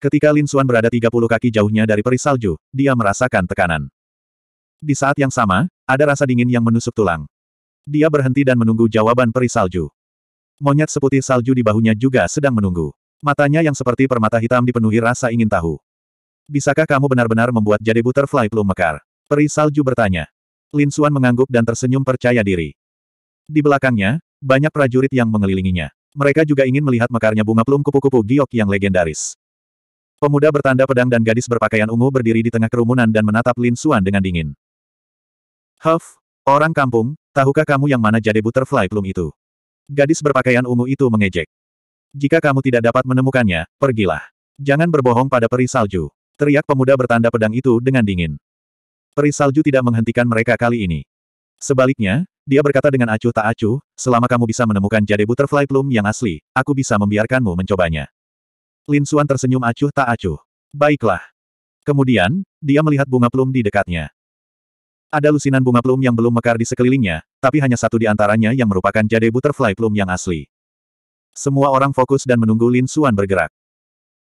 Ketika Lin Xuan berada 30 kaki jauhnya dari peri salju, dia merasakan tekanan. Di saat yang sama, ada rasa dingin yang menusuk tulang. Dia berhenti dan menunggu jawaban peri salju. Monyet seputih salju di bahunya juga sedang menunggu. Matanya yang seperti permata hitam dipenuhi rasa ingin tahu. Bisakah kamu benar-benar membuat jadi butterfly plum mekar? Peri salju bertanya. Lin Xuan mengangguk dan tersenyum percaya diri. Di belakangnya, banyak prajurit yang mengelilinginya. Mereka juga ingin melihat mekarnya bunga plum kupu-kupu giok yang legendaris. Pemuda bertanda pedang dan gadis berpakaian ungu berdiri di tengah kerumunan dan menatap Lin Xuan dengan dingin. Huff, orang kampung, tahukah kamu yang mana jade butterfly plume itu? Gadis berpakaian ungu itu mengejek. Jika kamu tidak dapat menemukannya, pergilah. Jangan berbohong pada peri salju. Teriak pemuda bertanda pedang itu dengan dingin. Peri salju tidak menghentikan mereka kali ini. Sebaliknya, dia berkata dengan acuh tak acuh, selama kamu bisa menemukan jade butterfly plume yang asli, aku bisa membiarkanmu mencobanya. Lin Suan tersenyum acuh tak acuh. Baiklah. Kemudian, dia melihat bunga plum di dekatnya. Ada lusinan bunga plum yang belum mekar di sekelilingnya, tapi hanya satu di antaranya yang merupakan jade butterfly plum yang asli. Semua orang fokus dan menunggu Lin Suan bergerak.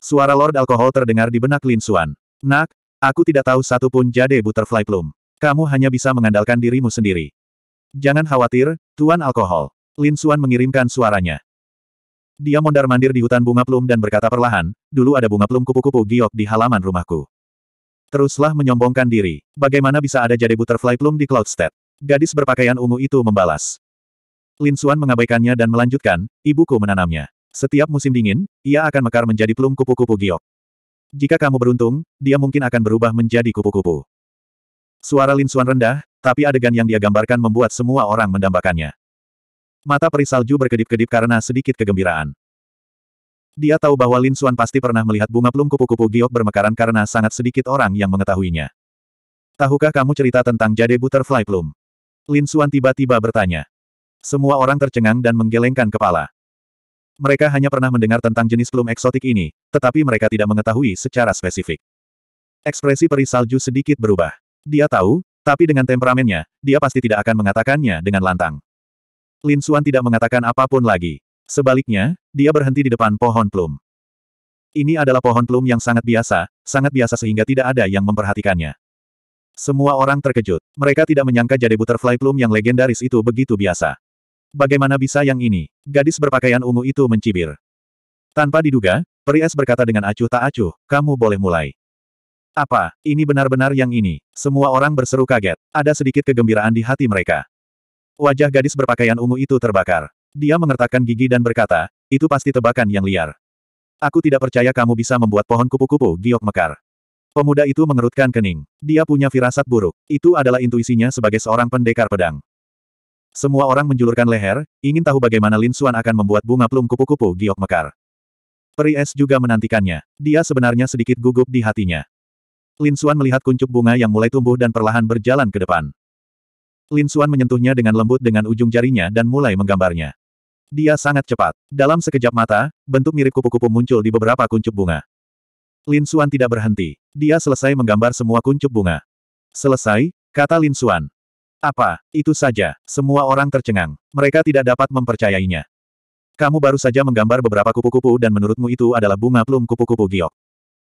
Suara Lord Alkohol terdengar di benak Lin Suan. Nak, aku tidak tahu satu pun jade butterfly plum. Kamu hanya bisa mengandalkan dirimu sendiri. Jangan khawatir, Tuan Alkohol. Lin Suan mengirimkan suaranya. Dia mondar-mandir di hutan bunga plum dan berkata perlahan, dulu ada bunga plum kupu-kupu giok di halaman rumahku. Teruslah menyombongkan diri, bagaimana bisa ada jadi butterfly plum di Cloudstead? Gadis berpakaian ungu itu membalas. Lin Xuan mengabaikannya dan melanjutkan, ibuku menanamnya. Setiap musim dingin, ia akan mekar menjadi plum kupu-kupu giok. Jika kamu beruntung, dia mungkin akan berubah menjadi kupu-kupu. Suara Lin Xuan rendah, tapi adegan yang dia gambarkan membuat semua orang mendambakannya. Mata peri salju berkedip-kedip karena sedikit kegembiraan. Dia tahu bahwa Lin Xuan pasti pernah melihat bunga plum kupu-kupu giok bermekaran karena sangat sedikit orang yang mengetahuinya. Tahukah kamu cerita tentang jade butterfly plum? Lin Xuan tiba-tiba bertanya. Semua orang tercengang dan menggelengkan kepala. Mereka hanya pernah mendengar tentang jenis plum eksotik ini, tetapi mereka tidak mengetahui secara spesifik. Ekspresi peri salju sedikit berubah. Dia tahu, tapi dengan temperamennya, dia pasti tidak akan mengatakannya dengan lantang. Lin Suan tidak mengatakan apapun lagi. Sebaliknya, dia berhenti di depan pohon plum. Ini adalah pohon plum yang sangat biasa, sangat biasa sehingga tidak ada yang memperhatikannya. Semua orang terkejut. Mereka tidak menyangka jadi butterfly plum yang legendaris itu begitu biasa. Bagaimana bisa yang ini? Gadis berpakaian ungu itu mencibir. Tanpa diduga, peri es berkata dengan acuh tak acuh, kamu boleh mulai. Apa, ini benar-benar yang ini? Semua orang berseru kaget. Ada sedikit kegembiraan di hati mereka. Wajah gadis berpakaian ungu itu terbakar. Dia mengertakkan gigi dan berkata, itu pasti tebakan yang liar. Aku tidak percaya kamu bisa membuat pohon kupu-kupu giok mekar. Pemuda itu mengerutkan kening. Dia punya firasat buruk. Itu adalah intuisinya sebagai seorang pendekar pedang. Semua orang menjulurkan leher, ingin tahu bagaimana Lin Xuan akan membuat bunga plum kupu-kupu giok mekar. Peri es juga menantikannya. Dia sebenarnya sedikit gugup di hatinya. Lin Xuan melihat kuncup bunga yang mulai tumbuh dan perlahan berjalan ke depan. Lin Xuan menyentuhnya dengan lembut dengan ujung jarinya dan mulai menggambarnya. Dia sangat cepat. Dalam sekejap mata, bentuk mirip kupu-kupu muncul di beberapa kuncup bunga. Lin Xuan tidak berhenti. Dia selesai menggambar semua kuncup bunga. Selesai, kata Lin Xuan. Apa, itu saja. Semua orang tercengang. Mereka tidak dapat mempercayainya. Kamu baru saja menggambar beberapa kupu-kupu dan menurutmu itu adalah bunga plum kupu-kupu giok.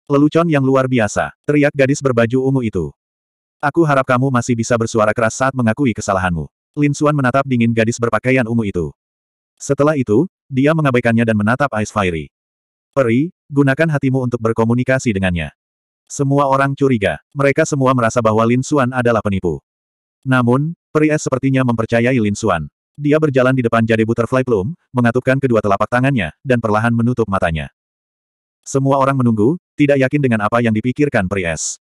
Lelucon yang luar biasa, teriak gadis berbaju ungu itu. Aku harap kamu masih bisa bersuara keras saat mengakui kesalahanmu. Lin Suan menatap dingin gadis berpakaian ungu itu. Setelah itu, dia mengabaikannya dan menatap Ice Fairy. Peri, gunakan hatimu untuk berkomunikasi dengannya. Semua orang curiga. Mereka semua merasa bahwa Lin Suan adalah penipu. Namun, Peri Es sepertinya mempercayai Lin Suan. Dia berjalan di depan jade butterfly plume, mengatupkan kedua telapak tangannya, dan perlahan menutup matanya. Semua orang menunggu, tidak yakin dengan apa yang dipikirkan Pries.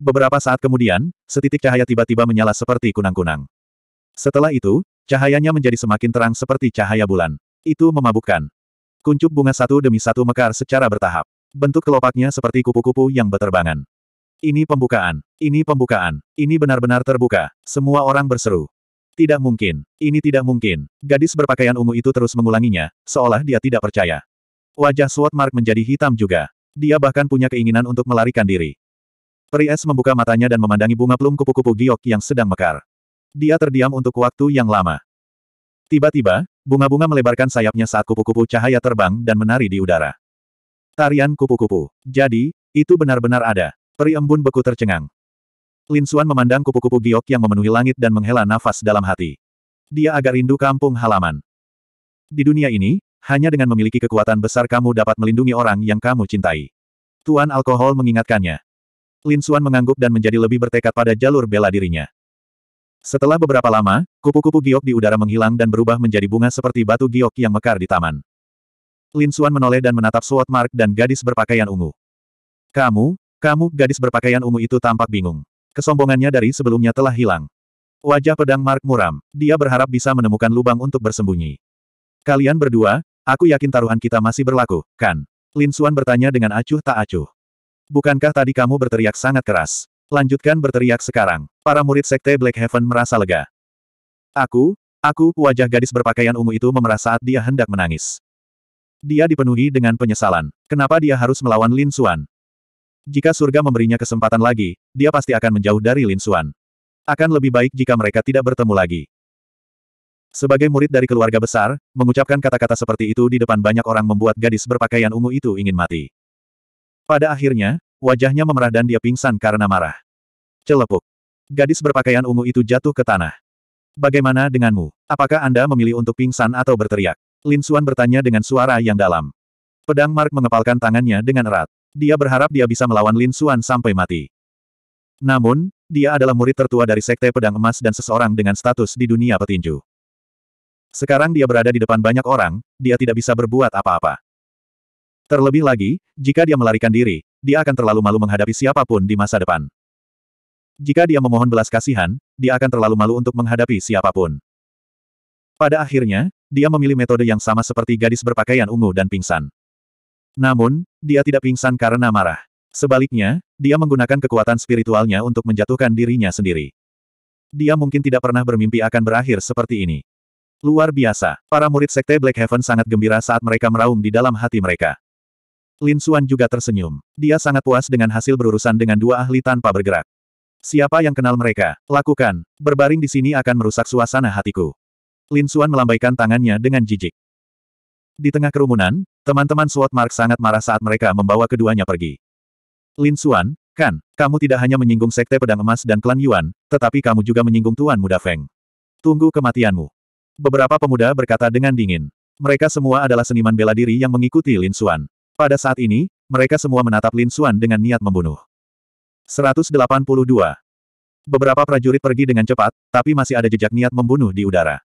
Beberapa saat kemudian, setitik cahaya tiba-tiba menyala seperti kunang-kunang. Setelah itu, cahayanya menjadi semakin terang seperti cahaya bulan. Itu memabukkan. Kuncup bunga satu demi satu mekar secara bertahap. Bentuk kelopaknya seperti kupu-kupu yang berterbangan. Ini pembukaan, ini pembukaan, ini benar-benar terbuka. Semua orang berseru. Tidak mungkin, ini tidak mungkin. Gadis berpakaian ungu itu terus mengulanginya, seolah dia tidak percaya. Wajah Swordmark menjadi hitam juga. Dia bahkan punya keinginan untuk melarikan diri. Pries membuka matanya dan memandangi bunga plum kupu-kupu giok yang sedang mekar. Dia terdiam untuk waktu yang lama. Tiba-tiba, bunga-bunga melebarkan sayapnya saat kupu-kupu cahaya terbang dan menari di udara. Tarian kupu-kupu. Jadi, itu benar-benar ada. Peri embun beku tercengang. Lin Suan memandang kupu-kupu giok yang memenuhi langit dan menghela nafas dalam hati. Dia agak rindu kampung halaman. Di dunia ini, hanya dengan memiliki kekuatan besar kamu dapat melindungi orang yang kamu cintai. Tuan Alkohol mengingatkannya. Lin Suan mengangguk dan menjadi lebih bertekad pada jalur bela dirinya. Setelah beberapa lama, kupu-kupu giok di udara menghilang dan berubah menjadi bunga seperti batu giok yang mekar di taman. Lin Suan menoleh dan menatap Sword Mark dan gadis berpakaian ungu. Kamu, kamu, gadis berpakaian ungu itu tampak bingung. Kesombongannya dari sebelumnya telah hilang. Wajah pedang Mark muram. Dia berharap bisa menemukan lubang untuk bersembunyi. Kalian berdua, aku yakin taruhan kita masih berlaku, kan? Lin Suan bertanya dengan acuh tak acuh. Bukankah tadi kamu berteriak sangat keras? Lanjutkan berteriak sekarang. Para murid sekte Black Heaven merasa lega. Aku, aku, wajah gadis berpakaian ungu itu memerah saat dia hendak menangis. Dia dipenuhi dengan penyesalan. Kenapa dia harus melawan Lin Xuan? Jika surga memberinya kesempatan lagi, dia pasti akan menjauh dari Lin Xuan. Akan lebih baik jika mereka tidak bertemu lagi. Sebagai murid dari keluarga besar, mengucapkan kata-kata seperti itu di depan banyak orang membuat gadis berpakaian ungu itu ingin mati. Pada akhirnya, wajahnya memerah dan dia pingsan karena marah. Celepuk. Gadis berpakaian ungu itu jatuh ke tanah. Bagaimana denganmu? Apakah Anda memilih untuk pingsan atau berteriak? Lin Xuan bertanya dengan suara yang dalam. Pedang Mark mengepalkan tangannya dengan erat. Dia berharap dia bisa melawan Lin Xuan sampai mati. Namun, dia adalah murid tertua dari Sekte Pedang Emas dan seseorang dengan status di dunia petinju. Sekarang dia berada di depan banyak orang, dia tidak bisa berbuat apa-apa. Terlebih lagi, jika dia melarikan diri, dia akan terlalu malu menghadapi siapapun di masa depan. Jika dia memohon belas kasihan, dia akan terlalu malu untuk menghadapi siapapun. Pada akhirnya, dia memilih metode yang sama seperti gadis berpakaian ungu dan pingsan. Namun, dia tidak pingsan karena marah. Sebaliknya, dia menggunakan kekuatan spiritualnya untuk menjatuhkan dirinya sendiri. Dia mungkin tidak pernah bermimpi akan berakhir seperti ini. Luar biasa, para murid Sekte Black Heaven sangat gembira saat mereka meraung di dalam hati mereka. Lin Xuan juga tersenyum. Dia sangat puas dengan hasil berurusan dengan dua ahli tanpa bergerak. Siapa yang kenal mereka, lakukan. Berbaring di sini akan merusak suasana hatiku. Lin Xuan melambaikan tangannya dengan jijik. Di tengah kerumunan, teman-teman SWAT Mark sangat marah saat mereka membawa keduanya pergi. Lin Xuan, kan, kamu tidak hanya menyinggung Sekte Pedang Emas dan Klan Yuan, tetapi kamu juga menyinggung Tuan Muda Feng. Tunggu kematianmu. Beberapa pemuda berkata dengan dingin. Mereka semua adalah seniman bela diri yang mengikuti Lin Xuan. Pada saat ini, mereka semua menatap Lin Xuan dengan niat membunuh. 182. Beberapa prajurit pergi dengan cepat, tapi masih ada jejak niat membunuh di udara.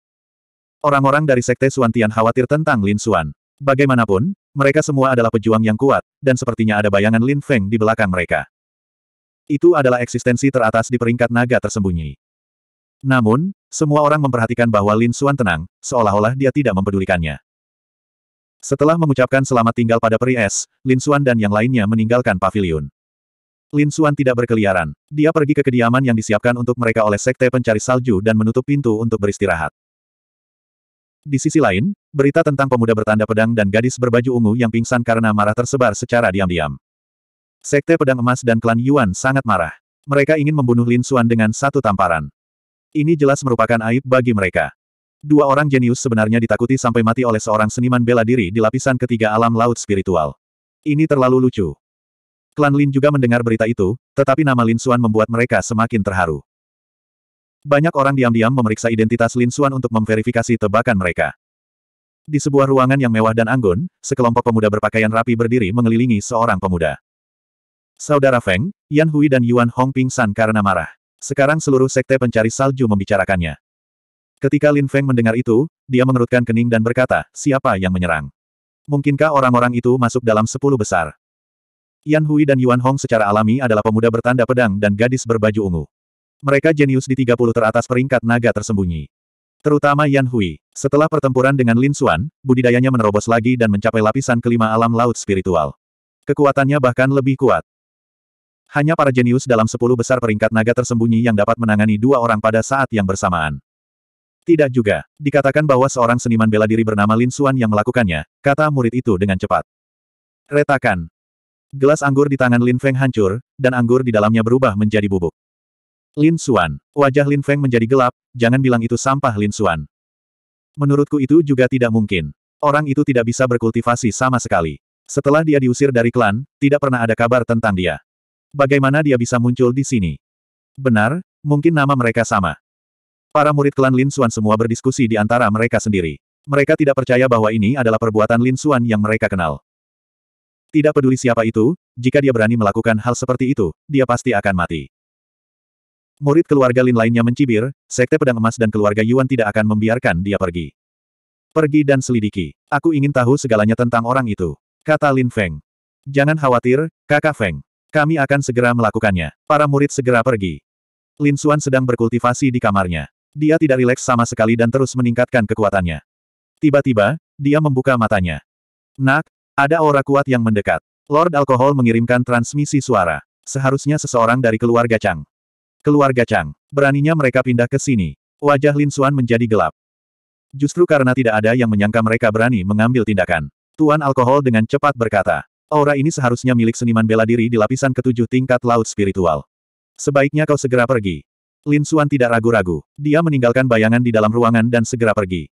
Orang-orang dari Sekte Xuan Tian khawatir tentang Lin Xuan. Bagaimanapun, mereka semua adalah pejuang yang kuat, dan sepertinya ada bayangan Lin Feng di belakang mereka. Itu adalah eksistensi teratas di peringkat naga tersembunyi. Namun, semua orang memperhatikan bahwa Lin Xuan tenang, seolah-olah dia tidak mempedulikannya. Setelah mengucapkan selamat tinggal pada peri es, Lin Xuan dan yang lainnya meninggalkan pavilion. Lin Xuan tidak berkeliaran. Dia pergi ke kediaman yang disiapkan untuk mereka oleh Sekte Pencari Salju dan menutup pintu untuk beristirahat. Di sisi lain, berita tentang pemuda bertanda pedang dan gadis berbaju ungu yang pingsan karena marah tersebar secara diam-diam. Sekte Pedang Emas dan klan Yuan sangat marah. Mereka ingin membunuh Lin Xuan dengan satu tamparan. Ini jelas merupakan aib bagi mereka. Dua orang jenius sebenarnya ditakuti sampai mati oleh seorang seniman bela diri di lapisan ketiga alam laut spiritual. Ini terlalu lucu. Klan Lin juga mendengar berita itu, tetapi nama Lin Xuan membuat mereka semakin terharu. Banyak orang diam-diam memeriksa identitas Lin Xuan untuk memverifikasi tebakan mereka. Di sebuah ruangan yang mewah dan anggun, sekelompok pemuda berpakaian rapi berdiri mengelilingi seorang pemuda. Saudara Feng, Yan Hui dan Yuan Hong pingsan karena marah. Sekarang seluruh sekte pencari salju membicarakannya. Ketika Lin Feng mendengar itu, dia mengerutkan kening dan berkata, siapa yang menyerang? Mungkinkah orang-orang itu masuk dalam sepuluh besar? Yan Hui dan Yuan Hong secara alami adalah pemuda bertanda pedang dan gadis berbaju ungu. Mereka jenius di 30 teratas peringkat naga tersembunyi. Terutama Yan Hui. Setelah pertempuran dengan Lin Xuan, budidayanya menerobos lagi dan mencapai lapisan kelima alam laut spiritual. Kekuatannya bahkan lebih kuat. Hanya para jenius dalam 10 besar peringkat naga tersembunyi yang dapat menangani dua orang pada saat yang bersamaan. Tidak juga. Dikatakan bahwa seorang seniman bela diri bernama Lin Xuan yang melakukannya, kata murid itu dengan cepat. Retakan. Gelas anggur di tangan Lin Feng hancur, dan anggur di dalamnya berubah menjadi bubuk. Lin Xuan. Wajah Lin Feng menjadi gelap, jangan bilang itu sampah Lin Xuan. Menurutku itu juga tidak mungkin. Orang itu tidak bisa berkultivasi sama sekali. Setelah dia diusir dari klan, tidak pernah ada kabar tentang dia. Bagaimana dia bisa muncul di sini? Benar, mungkin nama mereka sama. Para murid klan Lin Xuan semua berdiskusi di antara mereka sendiri. Mereka tidak percaya bahwa ini adalah perbuatan Lin Xuan yang mereka kenal. Tidak peduli siapa itu, jika dia berani melakukan hal seperti itu, dia pasti akan mati. Murid keluarga Lin lainnya mencibir, Sekte Pedang Emas dan keluarga Yuan tidak akan membiarkan dia pergi. Pergi dan selidiki. Aku ingin tahu segalanya tentang orang itu. Kata Lin Feng. Jangan khawatir, kakak Feng. Kami akan segera melakukannya. Para murid segera pergi. Lin Xuan sedang berkultivasi di kamarnya. Dia tidak rileks sama sekali dan terus meningkatkan kekuatannya. Tiba-tiba, dia membuka matanya. Nak, ada aura kuat yang mendekat. Lord Alkohol mengirimkan transmisi suara. Seharusnya seseorang dari keluarga Chang. Keluarga Chang, beraninya mereka pindah ke sini. Wajah Lin Xuan menjadi gelap. Justru karena tidak ada yang menyangka mereka berani mengambil tindakan. Tuan Alkohol dengan cepat berkata, aura ini seharusnya milik seniman bela diri di lapisan ketujuh tingkat laut spiritual. Sebaiknya kau segera pergi. Lin Suan tidak ragu-ragu. Dia meninggalkan bayangan di dalam ruangan dan segera pergi.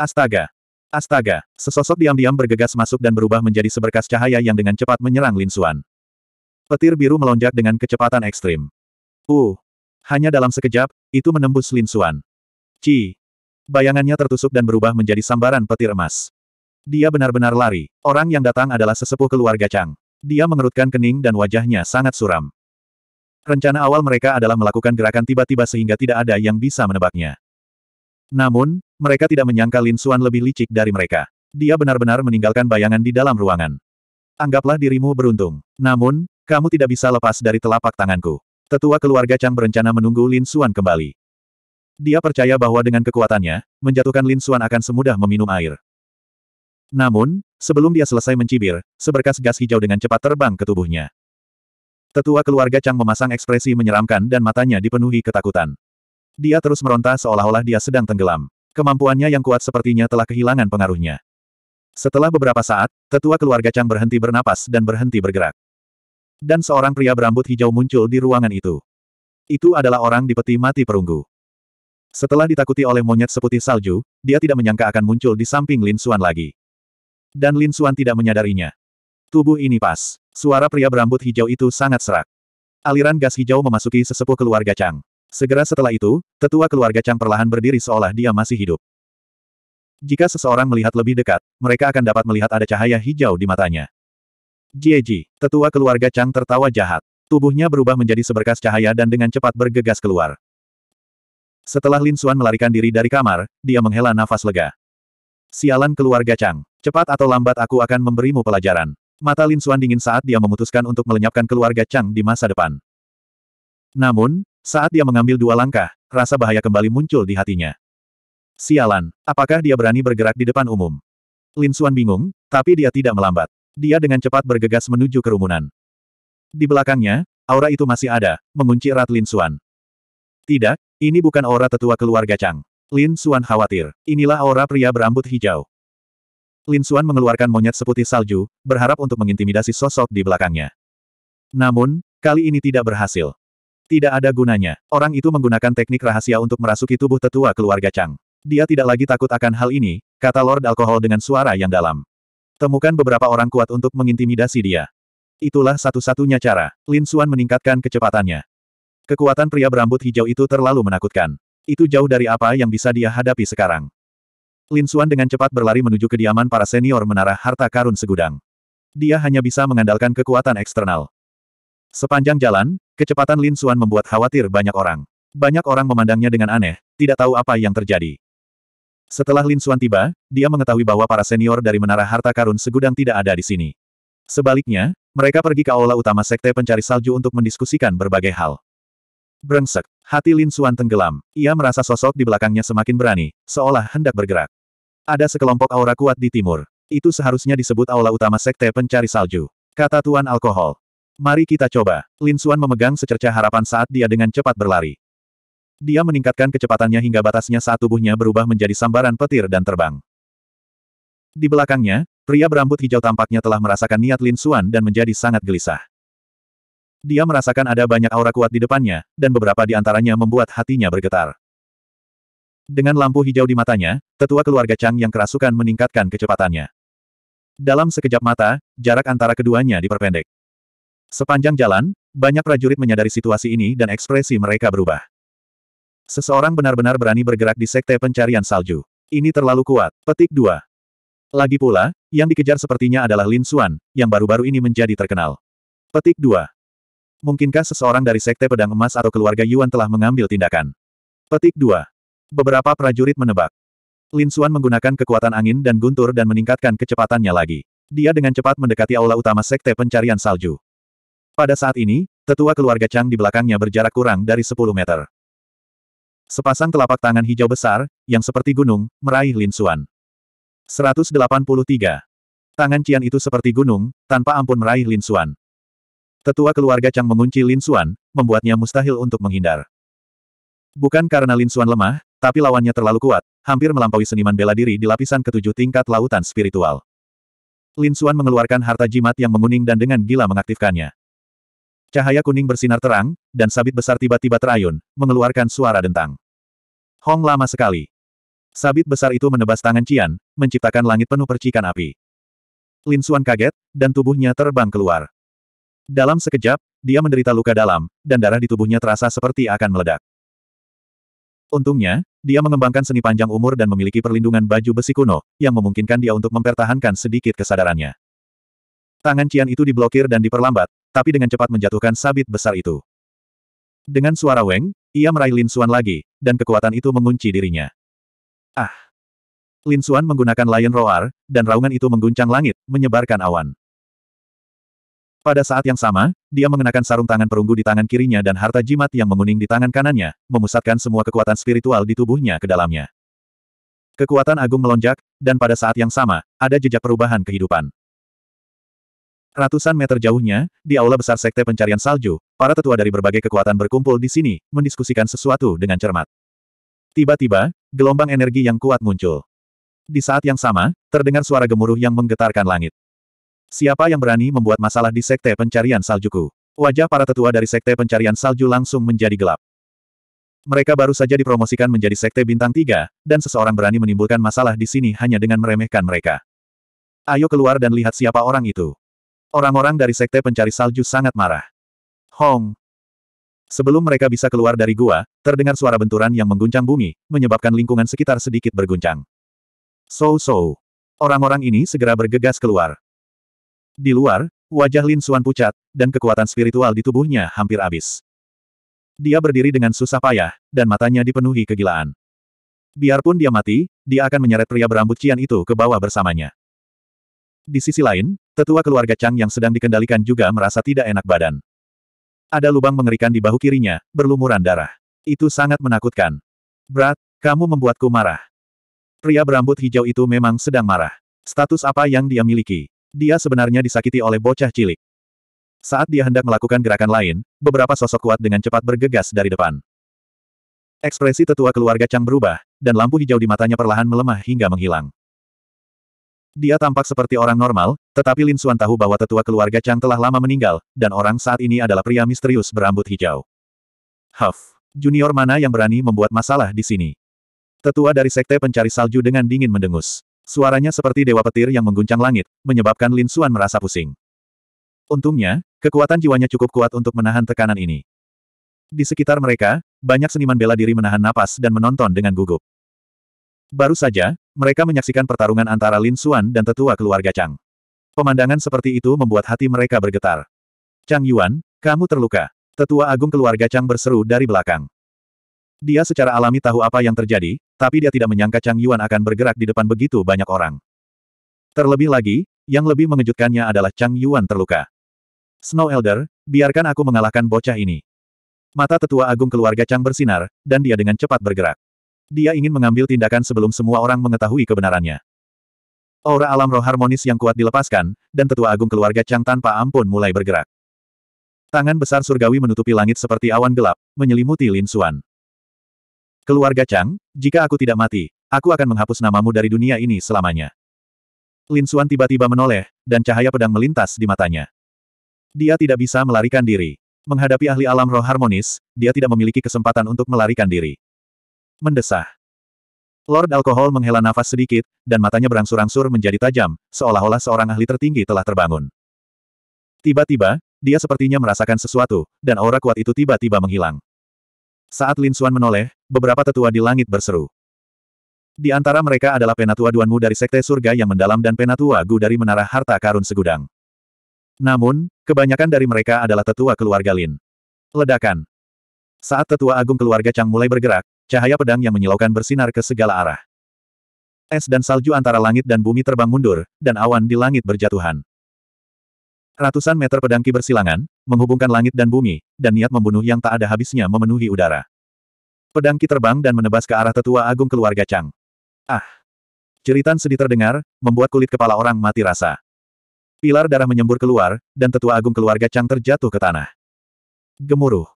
Astaga! Astaga! Sesosok diam-diam bergegas masuk dan berubah menjadi seberkas cahaya yang dengan cepat menyerang Lin Suan. Petir biru melonjak dengan kecepatan ekstrim. Uh! Hanya dalam sekejap, itu menembus Lin Suan. Ci! Bayangannya tertusuk dan berubah menjadi sambaran petir emas. Dia benar-benar lari. Orang yang datang adalah sesepuh keluarga Chang. Dia mengerutkan kening dan wajahnya sangat suram. Rencana awal mereka adalah melakukan gerakan tiba-tiba sehingga tidak ada yang bisa menebaknya. Namun, mereka tidak menyangka Lin Xuan lebih licik dari mereka. Dia benar-benar meninggalkan bayangan di dalam ruangan. Anggaplah dirimu beruntung. Namun, kamu tidak bisa lepas dari telapak tanganku. Tetua keluarga Chang berencana menunggu Lin Xuan kembali. Dia percaya bahwa dengan kekuatannya, menjatuhkan Lin Xuan akan semudah meminum air. Namun, sebelum dia selesai mencibir, seberkas gas hijau dengan cepat terbang ke tubuhnya. Tetua keluarga Chang memasang ekspresi menyeramkan dan matanya dipenuhi ketakutan. Dia terus meronta seolah-olah dia sedang tenggelam. Kemampuannya yang kuat sepertinya telah kehilangan pengaruhnya. Setelah beberapa saat, tetua keluarga Chang berhenti bernapas dan berhenti bergerak. Dan seorang pria berambut hijau muncul di ruangan itu. Itu adalah orang di peti mati perunggu. Setelah ditakuti oleh monyet seputih salju, dia tidak menyangka akan muncul di samping Lin Xuan lagi. Dan Lin Xuan tidak menyadarinya. Tubuh ini pas. Suara pria berambut hijau itu sangat serak. Aliran gas hijau memasuki sesepuh keluarga Chang. Segera setelah itu, tetua keluarga Chang perlahan berdiri seolah dia masih hidup. Jika seseorang melihat lebih dekat, mereka akan dapat melihat ada cahaya hijau di matanya. Jieji, tetua keluarga Chang tertawa jahat. Tubuhnya berubah menjadi seberkas cahaya dan dengan cepat bergegas keluar. Setelah Lin Xuan melarikan diri dari kamar, dia menghela nafas lega. Sialan keluarga Chang, cepat atau lambat aku akan memberimu pelajaran. Mata Lin Xuan dingin saat dia memutuskan untuk melenyapkan keluarga Chang di masa depan. Namun, saat dia mengambil dua langkah, rasa bahaya kembali muncul di hatinya. Sialan, apakah dia berani bergerak di depan umum? Lin Suan bingung, tapi dia tidak melambat. Dia dengan cepat bergegas menuju kerumunan. Di belakangnya, aura itu masih ada, mengunci erat Lin Suan. Tidak, ini bukan aura tetua keluarga Chang. Lin Suan khawatir, inilah aura pria berambut hijau. Lin Xuan mengeluarkan monyet seputih salju, berharap untuk mengintimidasi sosok di belakangnya. Namun, kali ini tidak berhasil. Tidak ada gunanya. Orang itu menggunakan teknik rahasia untuk merasuki tubuh tetua keluarga Chang. Dia tidak lagi takut akan hal ini, kata Lord Alkohol dengan suara yang dalam. Temukan beberapa orang kuat untuk mengintimidasi dia. Itulah satu-satunya cara. Lin Xuan meningkatkan kecepatannya. Kekuatan pria berambut hijau itu terlalu menakutkan. Itu jauh dari apa yang bisa dia hadapi sekarang. Lin Xuan dengan cepat berlari menuju kediaman para senior menara harta karun segudang. Dia hanya bisa mengandalkan kekuatan eksternal. Sepanjang jalan, kecepatan Lin Xuan membuat khawatir banyak orang. Banyak orang memandangnya dengan aneh, tidak tahu apa yang terjadi. Setelah Lin Xuan tiba, dia mengetahui bahwa para senior dari menara harta karun segudang tidak ada di sini. Sebaliknya, mereka pergi ke aula utama sekte pencari salju untuk mendiskusikan berbagai hal. Brengsek, hati Lin Xuan tenggelam. Ia merasa sosok di belakangnya semakin berani, seolah hendak bergerak. Ada sekelompok aura kuat di timur. Itu seharusnya disebut aula utama sekte pencari salju. Kata Tuan Alkohol. Mari kita coba. Lin Suan memegang secerca harapan saat dia dengan cepat berlari. Dia meningkatkan kecepatannya hingga batasnya saat tubuhnya berubah menjadi sambaran petir dan terbang. Di belakangnya, pria berambut hijau tampaknya telah merasakan niat Lin Suan dan menjadi sangat gelisah. Dia merasakan ada banyak aura kuat di depannya, dan beberapa di antaranya membuat hatinya bergetar. Dengan lampu hijau di matanya, tetua keluarga Chang yang kerasukan meningkatkan kecepatannya. Dalam sekejap mata, jarak antara keduanya diperpendek. Sepanjang jalan, banyak prajurit menyadari situasi ini dan ekspresi mereka berubah. Seseorang benar-benar berani bergerak di sekte pencarian salju. Ini terlalu kuat. Petik 2. Lagi pula, yang dikejar sepertinya adalah Lin Xuan, yang baru-baru ini menjadi terkenal. Petik 2. Mungkinkah seseorang dari sekte pedang emas atau keluarga Yuan telah mengambil tindakan? Petik 2. Beberapa prajurit menebak. Lin Xuan menggunakan kekuatan angin dan guntur dan meningkatkan kecepatannya lagi. Dia dengan cepat mendekati aula utama Sekte Pencarian Salju. Pada saat ini, tetua keluarga Chang di belakangnya berjarak kurang dari 10 meter. Sepasang telapak tangan hijau besar, yang seperti gunung, meraih Lin Xuan. 183. Tangan Cian itu seperti gunung, tanpa ampun meraih Lin Xuan. Tetua keluarga Chang mengunci Lin Xuan, membuatnya mustahil untuk menghindar. Bukan karena Lin Xuan lemah, tapi lawannya terlalu kuat, hampir melampaui seniman bela diri di lapisan ketujuh tingkat lautan spiritual. Lin Xuan mengeluarkan harta jimat yang menguning dan dengan gila mengaktifkannya. Cahaya kuning bersinar terang, dan sabit besar tiba-tiba terayun, mengeluarkan suara dentang. Hong lama sekali. Sabit besar itu menebas tangan Cian, menciptakan langit penuh percikan api. Lin Xuan kaget, dan tubuhnya terbang keluar. Dalam sekejap, dia menderita luka dalam, dan darah di tubuhnya terasa seperti akan meledak. Untungnya, dia mengembangkan seni panjang umur dan memiliki perlindungan baju besi kuno, yang memungkinkan dia untuk mempertahankan sedikit kesadarannya. Tangan Cian itu diblokir dan diperlambat, tapi dengan cepat menjatuhkan sabit besar itu. Dengan suara Weng, ia meraih Lin Xuan lagi, dan kekuatan itu mengunci dirinya. Ah! Lin Xuan menggunakan Lion Roar, dan raungan itu mengguncang langit, menyebarkan awan. Pada saat yang sama, dia mengenakan sarung tangan perunggu di tangan kirinya dan harta jimat yang menguning di tangan kanannya, memusatkan semua kekuatan spiritual di tubuhnya ke dalamnya. Kekuatan agung melonjak, dan pada saat yang sama, ada jejak perubahan kehidupan. Ratusan meter jauhnya, di aula besar Sekte Pencarian Salju, para tetua dari berbagai kekuatan berkumpul di sini, mendiskusikan sesuatu dengan cermat. Tiba-tiba, gelombang energi yang kuat muncul. Di saat yang sama, terdengar suara gemuruh yang menggetarkan langit. Siapa yang berani membuat masalah di Sekte Pencarian Saljuku? Wajah para tetua dari Sekte Pencarian Salju langsung menjadi gelap. Mereka baru saja dipromosikan menjadi Sekte Bintang Tiga, dan seseorang berani menimbulkan masalah di sini hanya dengan meremehkan mereka. Ayo keluar dan lihat siapa orang itu. Orang-orang dari Sekte Pencari Salju sangat marah. Hong! Sebelum mereka bisa keluar dari gua, terdengar suara benturan yang mengguncang bumi, menyebabkan lingkungan sekitar sedikit berguncang. So-so. Orang-orang ini segera bergegas keluar. Di luar, wajah Lin Suan pucat, dan kekuatan spiritual di tubuhnya hampir habis. Dia berdiri dengan susah payah, dan matanya dipenuhi kegilaan. Biarpun dia mati, dia akan menyeret pria berambut cian itu ke bawah bersamanya. Di sisi lain, tetua keluarga Chang yang sedang dikendalikan juga merasa tidak enak badan. Ada lubang mengerikan di bahu kirinya, berlumuran darah. Itu sangat menakutkan. Brat, kamu membuatku marah. Pria berambut hijau itu memang sedang marah. Status apa yang dia miliki? Dia sebenarnya disakiti oleh bocah cilik. Saat dia hendak melakukan gerakan lain, beberapa sosok kuat dengan cepat bergegas dari depan. Ekspresi tetua keluarga Chang berubah, dan lampu hijau di matanya perlahan melemah hingga menghilang. Dia tampak seperti orang normal, tetapi Lin Xuan tahu bahwa tetua keluarga Chang telah lama meninggal, dan orang saat ini adalah pria misterius berambut hijau. Huff, junior mana yang berani membuat masalah di sini? Tetua dari Sekte Pencari Salju dengan dingin mendengus. Suaranya seperti dewa petir yang mengguncang langit, menyebabkan Lin Xuan merasa pusing. Untungnya, kekuatan jiwanya cukup kuat untuk menahan tekanan ini. Di sekitar mereka, banyak seniman bela diri menahan napas dan menonton dengan gugup. Baru saja, mereka menyaksikan pertarungan antara Lin Xuan dan tetua keluarga Chang. Pemandangan seperti itu membuat hati mereka bergetar. Chang Yuan, kamu terluka. Tetua agung keluarga Chang berseru dari belakang. Dia secara alami tahu apa yang terjadi, tapi dia tidak menyangka Chang Yuan akan bergerak di depan begitu banyak orang. Terlebih lagi, yang lebih mengejutkannya adalah Chang Yuan terluka. Snow Elder, biarkan aku mengalahkan bocah ini. Mata tetua agung keluarga Chang bersinar, dan dia dengan cepat bergerak. Dia ingin mengambil tindakan sebelum semua orang mengetahui kebenarannya. Aura alam roh harmonis yang kuat dilepaskan, dan tetua agung keluarga Chang tanpa ampun mulai bergerak. Tangan besar surgawi menutupi langit seperti awan gelap, menyelimuti Lin Xuan. Keluarga Chang, jika aku tidak mati, aku akan menghapus namamu dari dunia ini selamanya. Lin Xuan tiba-tiba menoleh, dan cahaya pedang melintas di matanya. Dia tidak bisa melarikan diri. Menghadapi ahli alam roh harmonis, dia tidak memiliki kesempatan untuk melarikan diri. Mendesah. Lord Alkohol menghela nafas sedikit, dan matanya berangsur-angsur menjadi tajam, seolah-olah seorang ahli tertinggi telah terbangun. Tiba-tiba, dia sepertinya merasakan sesuatu, dan aura kuat itu tiba-tiba menghilang. Saat Lin Xuan menoleh, beberapa tetua di langit berseru. Di antara mereka adalah penatua Duanmu dari Sekte Surga yang mendalam dan penatua Gu dari Menara Harta Karun Segudang. Namun, kebanyakan dari mereka adalah tetua keluarga Lin. Ledakan. Saat tetua agung keluarga Chang mulai bergerak, cahaya pedang yang menyilaukan bersinar ke segala arah. Es dan salju antara langit dan bumi terbang mundur, dan awan di langit berjatuhan. Ratusan meter pedang ki bersilangan, menghubungkan langit dan bumi, dan niat membunuh yang tak ada habisnya memenuhi udara. Pedang Ki terbang dan menebas ke arah tetua agung keluarga Chang. Ah! Ceritan sedih terdengar, membuat kulit kepala orang mati rasa. Pilar darah menyembur keluar, dan tetua agung keluarga Chang terjatuh ke tanah. Gemuruh.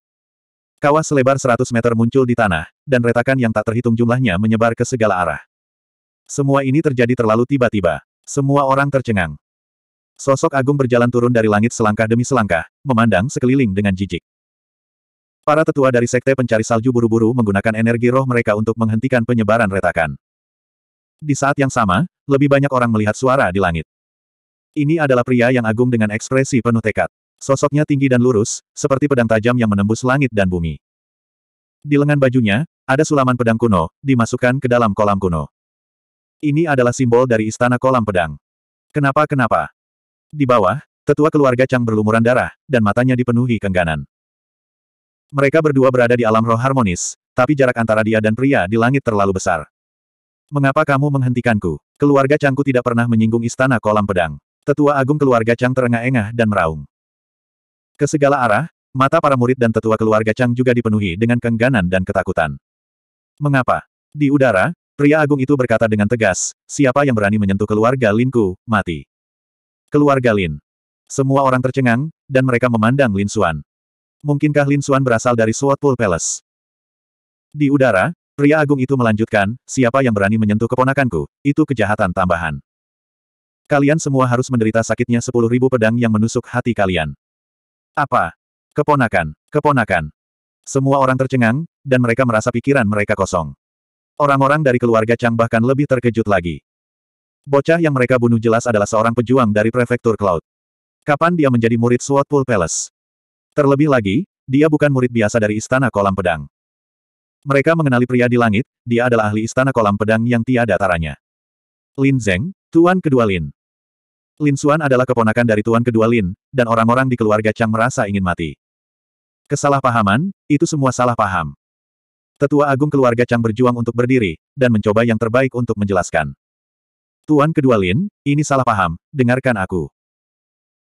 Kawah selebar 100 meter muncul di tanah, dan retakan yang tak terhitung jumlahnya menyebar ke segala arah. Semua ini terjadi terlalu tiba-tiba. Semua orang tercengang. Sosok agung berjalan turun dari langit selangkah demi selangkah, memandang sekeliling dengan jijik. Para tetua dari Sekte Pencari Salju buru-buru menggunakan energi roh mereka untuk menghentikan penyebaran retakan. Di saat yang sama, lebih banyak orang melihat suara di langit. Ini adalah pria yang agung dengan ekspresi penuh tekad. Sosoknya tinggi dan lurus, seperti pedang tajam yang menembus langit dan bumi. Di lengan bajunya, ada sulaman pedang kuno, dimasukkan ke dalam kolam kuno. Ini adalah simbol dari istana kolam pedang. Kenapa kenapa? Di bawah, tetua keluarga Chang berlumuran darah, dan matanya dipenuhi kengganan. Mereka berdua berada di alam roh harmonis, tapi jarak antara dia dan pria di langit terlalu besar. Mengapa kamu menghentikanku? Keluarga Changku tidak pernah menyinggung istana kolam pedang. Tetua agung keluarga Chang terengah-engah dan meraung. Ke segala arah, mata para murid dan tetua keluarga Chang juga dipenuhi dengan kengganan dan ketakutan. Mengapa? Di udara, pria agung itu berkata dengan tegas, siapa yang berani menyentuh keluarga Linku, mati. Keluarga Lin. Semua orang tercengang, dan mereka memandang Lin Xuan. Mungkinkah Lin Xuan berasal dari Sword Pool Palace? Di udara, pria agung itu melanjutkan, siapa yang berani menyentuh keponakanku, itu kejahatan tambahan. Kalian semua harus menderita sakitnya sepuluh ribu pedang yang menusuk hati kalian. Apa? Keponakan, keponakan. Semua orang tercengang, dan mereka merasa pikiran mereka kosong. Orang-orang dari keluarga Chang bahkan lebih terkejut lagi. Bocah yang mereka bunuh jelas adalah seorang pejuang dari prefektur Cloud. Kapan dia menjadi murid Swordpool Palace? Terlebih lagi, dia bukan murid biasa dari Istana Kolam Pedang. Mereka mengenali pria di langit, dia adalah ahli Istana Kolam Pedang yang tiada taranya. Lin Zeng, Tuan Kedua Lin. Lin Xuan adalah keponakan dari Tuan Kedua Lin, dan orang-orang di keluarga Chang merasa ingin mati. Kesalahpahaman, itu semua salah paham. Tetua Agung keluarga Chang berjuang untuk berdiri, dan mencoba yang terbaik untuk menjelaskan. Tuan Kedua Lin, ini salah paham, dengarkan aku.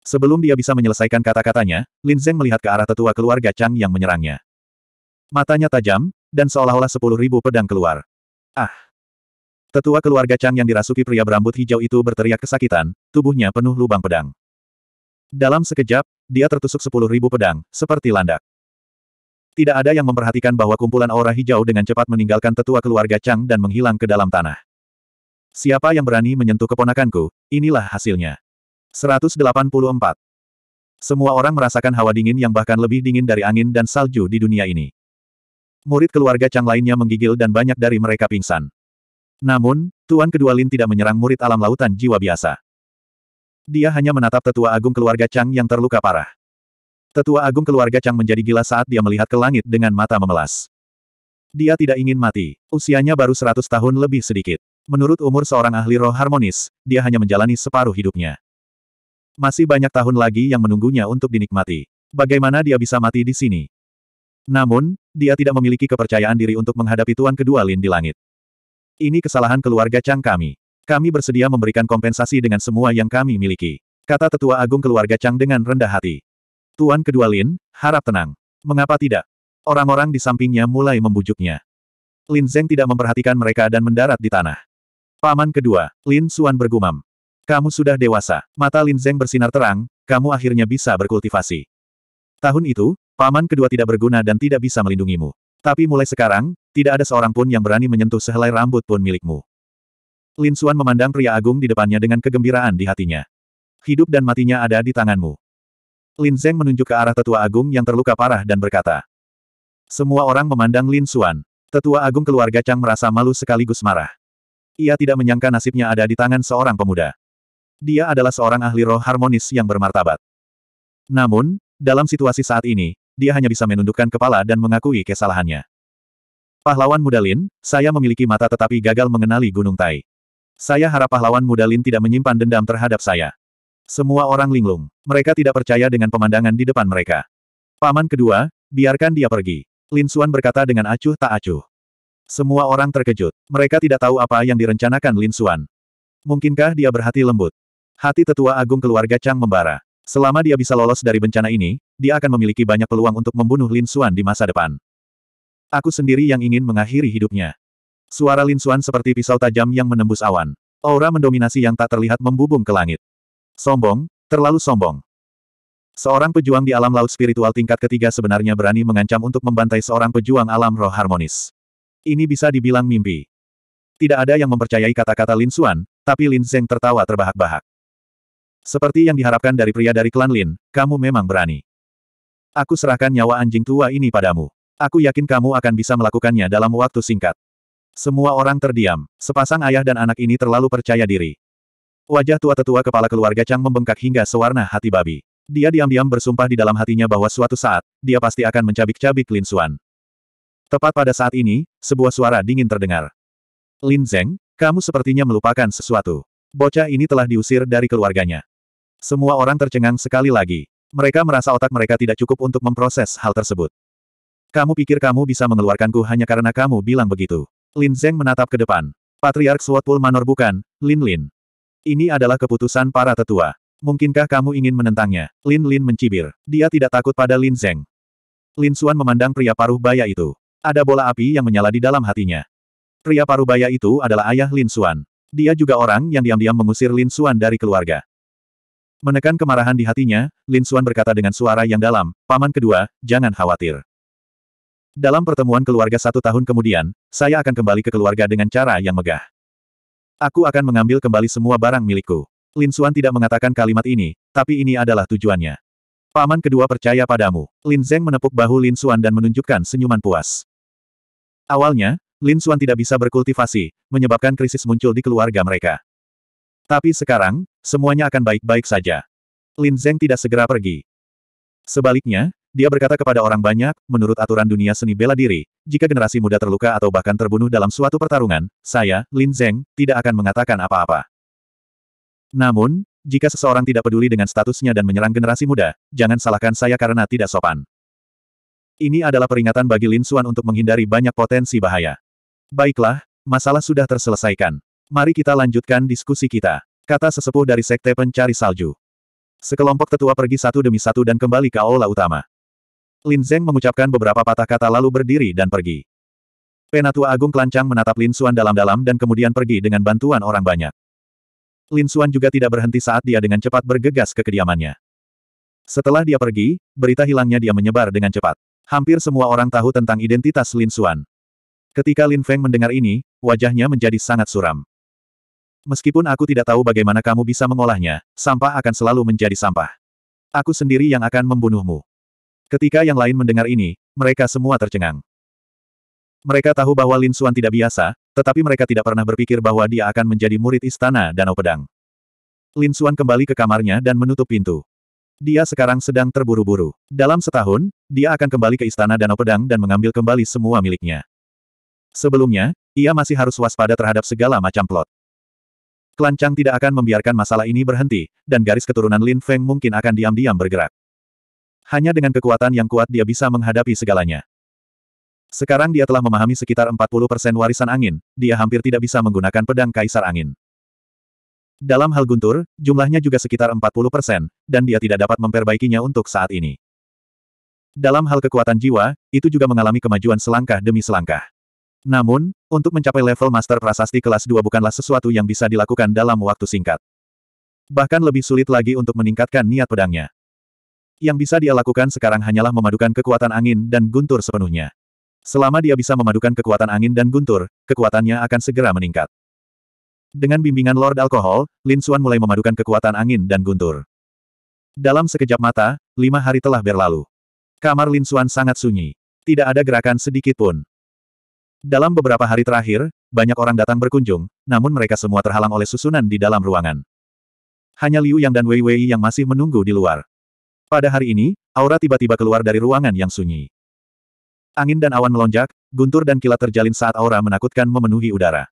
Sebelum dia bisa menyelesaikan kata-katanya, Lin Zeng melihat ke arah tetua keluarga Chang yang menyerangnya. Matanya tajam, dan seolah-olah sepuluh ribu pedang keluar. Ah! Tetua keluarga Chang yang dirasuki pria berambut hijau itu berteriak kesakitan, tubuhnya penuh lubang pedang. Dalam sekejap, dia tertusuk sepuluh ribu pedang, seperti landak. Tidak ada yang memperhatikan bahwa kumpulan aura hijau dengan cepat meninggalkan tetua keluarga Chang dan menghilang ke dalam tanah. Siapa yang berani menyentuh keponakanku, inilah hasilnya. 184. Semua orang merasakan hawa dingin yang bahkan lebih dingin dari angin dan salju di dunia ini. Murid keluarga Chang lainnya menggigil dan banyak dari mereka pingsan. Namun, Tuan Kedua Lin tidak menyerang murid alam lautan jiwa biasa. Dia hanya menatap tetua agung keluarga Chang yang terluka parah. Tetua agung keluarga Chang menjadi gila saat dia melihat ke langit dengan mata memelas. Dia tidak ingin mati, usianya baru 100 tahun lebih sedikit. Menurut umur seorang ahli roh harmonis, dia hanya menjalani separuh hidupnya. Masih banyak tahun lagi yang menunggunya untuk dinikmati. Bagaimana dia bisa mati di sini? Namun, dia tidak memiliki kepercayaan diri untuk menghadapi Tuan Kedua Lin di langit. Ini kesalahan keluarga Chang kami. Kami bersedia memberikan kompensasi dengan semua yang kami miliki. Kata Tetua Agung keluarga Chang dengan rendah hati. Tuan Kedua Lin, harap tenang. Mengapa tidak? Orang-orang di sampingnya mulai membujuknya. Lin Zeng tidak memperhatikan mereka dan mendarat di tanah. Paman kedua, Lin Suan bergumam. Kamu sudah dewasa. Mata Lin Zeng bersinar terang, kamu akhirnya bisa berkultivasi. Tahun itu, paman kedua tidak berguna dan tidak bisa melindungimu. Tapi mulai sekarang, tidak ada seorang pun yang berani menyentuh sehelai rambut pun milikmu. Lin Suan memandang pria agung di depannya dengan kegembiraan di hatinya. Hidup dan matinya ada di tanganmu. Lin Zeng menunjuk ke arah tetua agung yang terluka parah dan berkata. Semua orang memandang Lin Suan. Tetua agung keluarga Chang merasa malu sekaligus marah. Ia tidak menyangka nasibnya ada di tangan seorang pemuda. Dia adalah seorang ahli roh harmonis yang bermartabat. Namun, dalam situasi saat ini, dia hanya bisa menundukkan kepala dan mengakui kesalahannya. Pahlawan muda Lin, saya memiliki mata tetapi gagal mengenali Gunung Tai. Saya harap pahlawan muda Lin tidak menyimpan dendam terhadap saya. Semua orang linglung. Mereka tidak percaya dengan pemandangan di depan mereka. Paman kedua, biarkan dia pergi. Lin Xuan berkata dengan acuh tak acuh. Semua orang terkejut. Mereka tidak tahu apa yang direncanakan Lin Xuan. Mungkinkah dia berhati lembut? Hati tetua agung keluarga Chang membara. Selama dia bisa lolos dari bencana ini, dia akan memiliki banyak peluang untuk membunuh Lin Xuan di masa depan. Aku sendiri yang ingin mengakhiri hidupnya. Suara Lin Xuan seperti pisau tajam yang menembus awan. Aura mendominasi yang tak terlihat membubung ke langit. Sombong, terlalu sombong. Seorang pejuang di alam laut spiritual tingkat ketiga sebenarnya berani mengancam untuk membantai seorang pejuang alam roh harmonis. Ini bisa dibilang mimpi. Tidak ada yang mempercayai kata-kata Lin Xuan, tapi Lin Zeng tertawa terbahak-bahak. Seperti yang diharapkan dari pria dari klan Lin, kamu memang berani. Aku serahkan nyawa anjing tua ini padamu. Aku yakin kamu akan bisa melakukannya dalam waktu singkat. Semua orang terdiam. Sepasang ayah dan anak ini terlalu percaya diri. Wajah tua tetua kepala keluarga Chang membengkak hingga sewarna hati babi. Dia diam-diam bersumpah di dalam hatinya bahwa suatu saat, dia pasti akan mencabik-cabik Lin Xuan. Tepat pada saat ini, sebuah suara dingin terdengar. Lin Zeng, kamu sepertinya melupakan sesuatu. Bocah ini telah diusir dari keluarganya. Semua orang tercengang sekali lagi. Mereka merasa otak mereka tidak cukup untuk memproses hal tersebut. Kamu pikir kamu bisa mengeluarkanku hanya karena kamu bilang begitu. Lin Zeng menatap ke depan. Patriark Swatpul Manor bukan, Lin Lin. Ini adalah keputusan para tetua. Mungkinkah kamu ingin menentangnya? Lin Lin mencibir. Dia tidak takut pada Lin Zeng. Lin Xuan memandang pria paruh baya itu. Ada bola api yang menyala di dalam hatinya. Pria parubaya itu adalah ayah Lin Xuan. Dia juga orang yang diam-diam mengusir Lin Xuan dari keluarga. Menekan kemarahan di hatinya, Lin Xuan berkata dengan suara yang dalam, Paman kedua, jangan khawatir. Dalam pertemuan keluarga satu tahun kemudian, saya akan kembali ke keluarga dengan cara yang megah. Aku akan mengambil kembali semua barang milikku. Lin Xuan tidak mengatakan kalimat ini, tapi ini adalah tujuannya. Paman kedua percaya padamu. Lin Zeng menepuk bahu Lin Xuan dan menunjukkan senyuman puas. Awalnya, Lin Xuan tidak bisa berkultivasi, menyebabkan krisis muncul di keluarga mereka. Tapi sekarang, semuanya akan baik-baik saja. Lin Zeng tidak segera pergi. Sebaliknya, dia berkata kepada orang banyak, menurut aturan dunia seni bela diri, jika generasi muda terluka atau bahkan terbunuh dalam suatu pertarungan, saya, Lin Zeng, tidak akan mengatakan apa-apa. Namun, jika seseorang tidak peduli dengan statusnya dan menyerang generasi muda, jangan salahkan saya karena tidak sopan. Ini adalah peringatan bagi Lin Xuan untuk menghindari banyak potensi bahaya. Baiklah, masalah sudah terselesaikan. Mari kita lanjutkan diskusi kita. Kata sesepuh dari Sekte Pencari Salju. Sekelompok tetua pergi satu demi satu dan kembali ke aula utama. Lin Zeng mengucapkan beberapa patah kata lalu berdiri dan pergi. Penatua Agung Kelancang menatap Lin Xuan dalam-dalam dan kemudian pergi dengan bantuan orang banyak. Lin Xuan juga tidak berhenti saat dia dengan cepat bergegas ke kediamannya. Setelah dia pergi, berita hilangnya dia menyebar dengan cepat. Hampir semua orang tahu tentang identitas Lin Xuan. Ketika Lin Feng mendengar ini, wajahnya menjadi sangat suram. Meskipun aku tidak tahu bagaimana kamu bisa mengolahnya, sampah akan selalu menjadi sampah. Aku sendiri yang akan membunuhmu. Ketika yang lain mendengar ini, mereka semua tercengang. Mereka tahu bahwa Lin Xuan tidak biasa, tetapi mereka tidak pernah berpikir bahwa dia akan menjadi murid istana Danau Pedang. Lin Xuan kembali ke kamarnya dan menutup pintu. Dia sekarang sedang terburu-buru. Dalam setahun, dia akan kembali ke Istana Danau Pedang dan mengambil kembali semua miliknya. Sebelumnya, ia masih harus waspada terhadap segala macam plot. Kelancang tidak akan membiarkan masalah ini berhenti, dan garis keturunan Lin Feng mungkin akan diam-diam bergerak. Hanya dengan kekuatan yang kuat dia bisa menghadapi segalanya. Sekarang dia telah memahami sekitar 40% warisan angin, dia hampir tidak bisa menggunakan pedang kaisar angin. Dalam hal guntur, jumlahnya juga sekitar 40 persen, dan dia tidak dapat memperbaikinya untuk saat ini. Dalam hal kekuatan jiwa, itu juga mengalami kemajuan selangkah demi selangkah. Namun, untuk mencapai level Master Prasasti kelas 2 bukanlah sesuatu yang bisa dilakukan dalam waktu singkat. Bahkan lebih sulit lagi untuk meningkatkan niat pedangnya. Yang bisa dia lakukan sekarang hanyalah memadukan kekuatan angin dan guntur sepenuhnya. Selama dia bisa memadukan kekuatan angin dan guntur, kekuatannya akan segera meningkat. Dengan bimbingan Lord Alkohol, Lin Suan mulai memadukan kekuatan angin dan guntur. Dalam sekejap mata, lima hari telah berlalu. Kamar Lin Suan sangat sunyi. Tidak ada gerakan sedikit pun. Dalam beberapa hari terakhir, banyak orang datang berkunjung, namun mereka semua terhalang oleh susunan di dalam ruangan. Hanya Liu Yang dan Wei Wei yang masih menunggu di luar. Pada hari ini, aura tiba-tiba keluar dari ruangan yang sunyi. Angin dan awan melonjak, guntur dan kilat terjalin saat aura menakutkan memenuhi udara.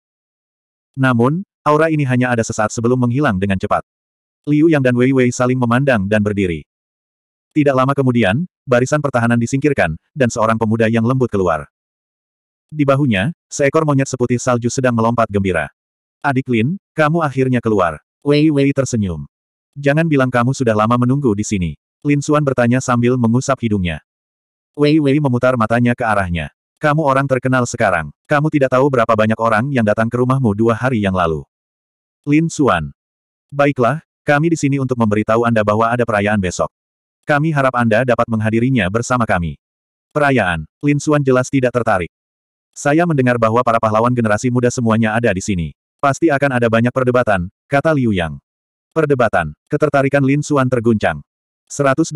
Namun, Aura ini hanya ada sesaat sebelum menghilang dengan cepat. Liu Yang dan Wei Wei saling memandang dan berdiri. Tidak lama kemudian, barisan pertahanan disingkirkan, dan seorang pemuda yang lembut keluar. Di bahunya, seekor monyet seputih salju sedang melompat gembira. Adik Lin, kamu akhirnya keluar. Wei Wei tersenyum. Jangan bilang kamu sudah lama menunggu di sini. Lin Xuan bertanya sambil mengusap hidungnya. Wei Wei memutar matanya ke arahnya. Kamu orang terkenal sekarang. Kamu tidak tahu berapa banyak orang yang datang ke rumahmu dua hari yang lalu. Lin Xuan. Baiklah, kami di sini untuk memberitahu Anda bahwa ada perayaan besok. Kami harap Anda dapat menghadirinya bersama kami. Perayaan, Lin Xuan jelas tidak tertarik. Saya mendengar bahwa para pahlawan generasi muda semuanya ada di sini. Pasti akan ada banyak perdebatan, kata Liu Yang. Perdebatan, ketertarikan Lin Xuan terguncang. 185.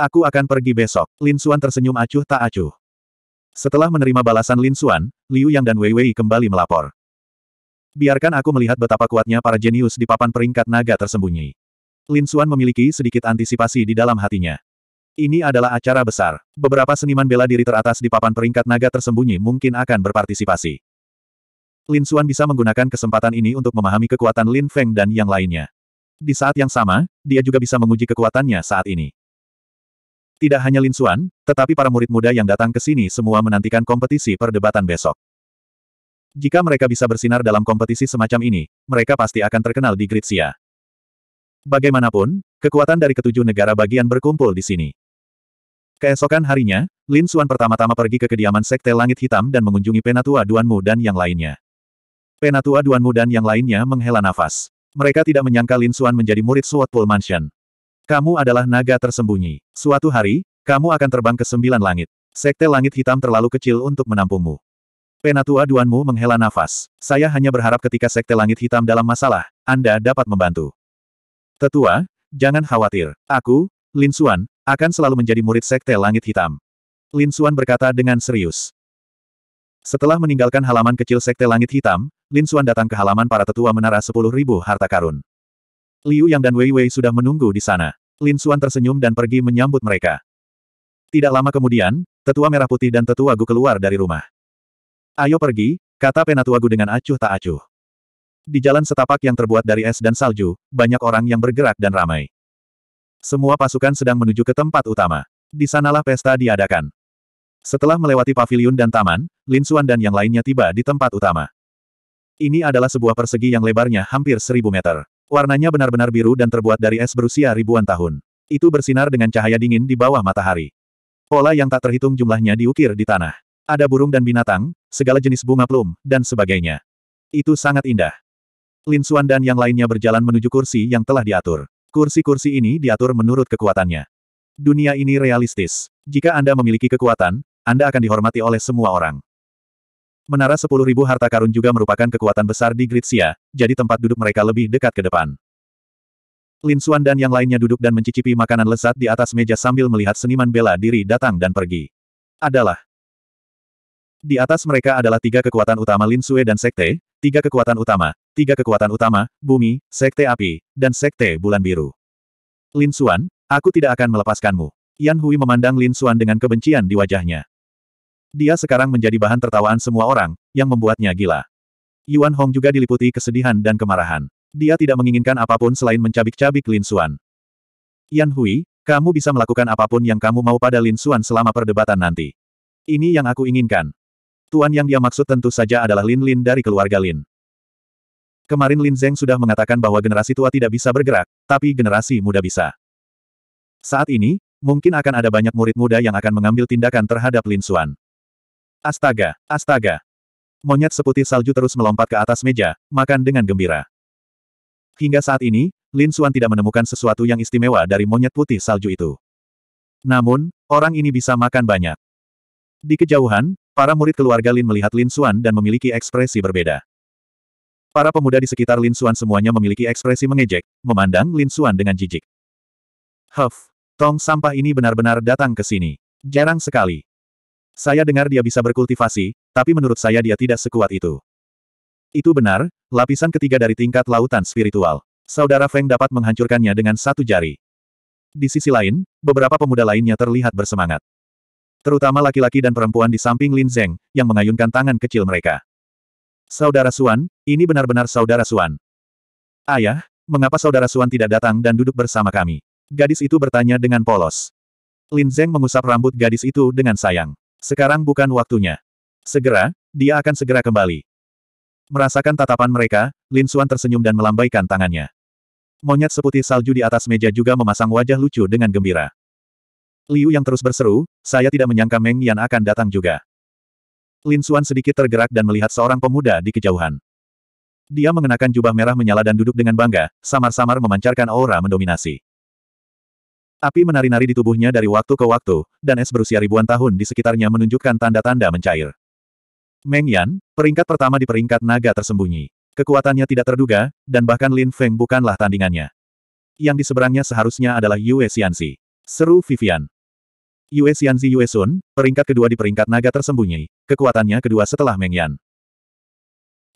Aku akan pergi besok, Lin Xuan tersenyum acuh tak acuh. Setelah menerima balasan Lin Xuan, Liu Yang dan Wei Wei kembali melapor. Biarkan aku melihat betapa kuatnya para jenius di papan peringkat naga tersembunyi. Lin Xuan memiliki sedikit antisipasi di dalam hatinya. Ini adalah acara besar. Beberapa seniman bela diri teratas di papan peringkat naga tersembunyi mungkin akan berpartisipasi. Lin Xuan bisa menggunakan kesempatan ini untuk memahami kekuatan Lin Feng dan yang lainnya. Di saat yang sama, dia juga bisa menguji kekuatannya saat ini. Tidak hanya Lin Xuan, tetapi para murid muda yang datang ke sini semua menantikan kompetisi perdebatan besok. Jika mereka bisa bersinar dalam kompetisi semacam ini, mereka pasti akan terkenal di Gritsia. Bagaimanapun, kekuatan dari ketujuh negara bagian berkumpul di sini. Keesokan harinya, Lin Xuan pertama-tama pergi ke kediaman Sekte Langit Hitam dan mengunjungi Penatua Duanmu dan yang lainnya. Penatua Duanmu dan yang lainnya menghela nafas. Mereka tidak menyangka Lin Xuan menjadi murid Suat Pool Mansion. Kamu adalah naga tersembunyi. Suatu hari, kamu akan terbang ke sembilan langit. Sekte Langit Hitam terlalu kecil untuk menampungmu. Penatua Duanmu menghela nafas. Saya hanya berharap ketika Sekte Langit Hitam dalam masalah, Anda dapat membantu. Tetua, jangan khawatir. Aku, Lin Suan, akan selalu menjadi murid Sekte Langit Hitam. Lin Suan berkata dengan serius. Setelah meninggalkan halaman kecil Sekte Langit Hitam, Lin Suan datang ke halaman para tetua menara 10.000 harta karun. Liu Yang dan Wei Wei sudah menunggu di sana. Lin Suan tersenyum dan pergi menyambut mereka. Tidak lama kemudian, Tetua Merah Putih dan Tetua Gu keluar dari rumah. Ayo pergi, kata Penatuagu dengan acuh tak acuh. Di jalan setapak yang terbuat dari es dan salju, banyak orang yang bergerak dan ramai. Semua pasukan sedang menuju ke tempat utama. Di sanalah pesta diadakan. Setelah melewati paviliun dan taman, Lin Xuan dan yang lainnya tiba di tempat utama. Ini adalah sebuah persegi yang lebarnya hampir seribu meter. Warnanya benar-benar biru dan terbuat dari es berusia ribuan tahun. Itu bersinar dengan cahaya dingin di bawah matahari. Pola yang tak terhitung jumlahnya diukir di tanah. Ada burung dan binatang, segala jenis bunga plum, dan sebagainya. Itu sangat indah. Lin Xuan dan yang lainnya berjalan menuju kursi yang telah diatur. Kursi-kursi ini diatur menurut kekuatannya. Dunia ini realistis. Jika Anda memiliki kekuatan, Anda akan dihormati oleh semua orang. Menara 10.000 harta karun juga merupakan kekuatan besar di Gritsia, jadi tempat duduk mereka lebih dekat ke depan. Lin Xuan dan yang lainnya duduk dan mencicipi makanan lezat di atas meja sambil melihat seniman bela diri datang dan pergi. Adalah di atas mereka adalah tiga kekuatan utama Lin Sue dan Sekte, tiga kekuatan utama, tiga kekuatan utama, bumi, Sekte api, dan Sekte bulan biru. Lin Xuan, aku tidak akan melepaskanmu. Yan Hui memandang Lin Xuan dengan kebencian di wajahnya. Dia sekarang menjadi bahan tertawaan semua orang, yang membuatnya gila. Yuan Hong juga diliputi kesedihan dan kemarahan. Dia tidak menginginkan apapun selain mencabik-cabik Lin Xuan. Yan Hui, kamu bisa melakukan apapun yang kamu mau pada Lin Xuan selama perdebatan nanti. Ini yang aku inginkan. Tuan yang dia maksud tentu saja adalah Lin Lin dari keluarga Lin. Kemarin Lin Zeng sudah mengatakan bahwa generasi tua tidak bisa bergerak, tapi generasi muda bisa. Saat ini, mungkin akan ada banyak murid muda yang akan mengambil tindakan terhadap Lin Xuan. Astaga, astaga. Monyet seputih salju terus melompat ke atas meja, makan dengan gembira. Hingga saat ini, Lin Xuan tidak menemukan sesuatu yang istimewa dari monyet putih salju itu. Namun, orang ini bisa makan banyak. Di kejauhan, Para murid keluarga Lin melihat Lin Xuan dan memiliki ekspresi berbeda. Para pemuda di sekitar Lin Xuan semuanya memiliki ekspresi mengejek, memandang Lin Xuan dengan jijik. Huff, tong sampah ini benar-benar datang ke sini. Jarang sekali. Saya dengar dia bisa berkultivasi, tapi menurut saya dia tidak sekuat itu. Itu benar, lapisan ketiga dari tingkat lautan spiritual. Saudara Feng dapat menghancurkannya dengan satu jari. Di sisi lain, beberapa pemuda lainnya terlihat bersemangat. Terutama laki-laki dan perempuan di samping Lin Zeng, yang mengayunkan tangan kecil mereka. Saudara Suan, ini benar-benar saudara Suan. Ayah, mengapa saudara Suan tidak datang dan duduk bersama kami? Gadis itu bertanya dengan polos. Lin Zeng mengusap rambut gadis itu dengan sayang. Sekarang bukan waktunya. Segera, dia akan segera kembali. Merasakan tatapan mereka, Lin Suan tersenyum dan melambaikan tangannya. Monyet seputih salju di atas meja juga memasang wajah lucu dengan gembira. Liu yang terus berseru, saya tidak menyangka Meng Yan akan datang juga. Lin Xuan sedikit tergerak dan melihat seorang pemuda di kejauhan. Dia mengenakan jubah merah menyala dan duduk dengan bangga, samar-samar memancarkan aura mendominasi. Api menari-nari di tubuhnya dari waktu ke waktu, dan es berusia ribuan tahun di sekitarnya menunjukkan tanda-tanda mencair. Meng Yan, peringkat pertama di peringkat naga tersembunyi. Kekuatannya tidak terduga, dan bahkan Lin Feng bukanlah tandingannya. Yang di seberangnya seharusnya adalah Yue Xianxi. Seru Vivian. Yue Xianzi Yue Sun, peringkat kedua di peringkat naga tersembunyi, kekuatannya kedua setelah Meng Yan.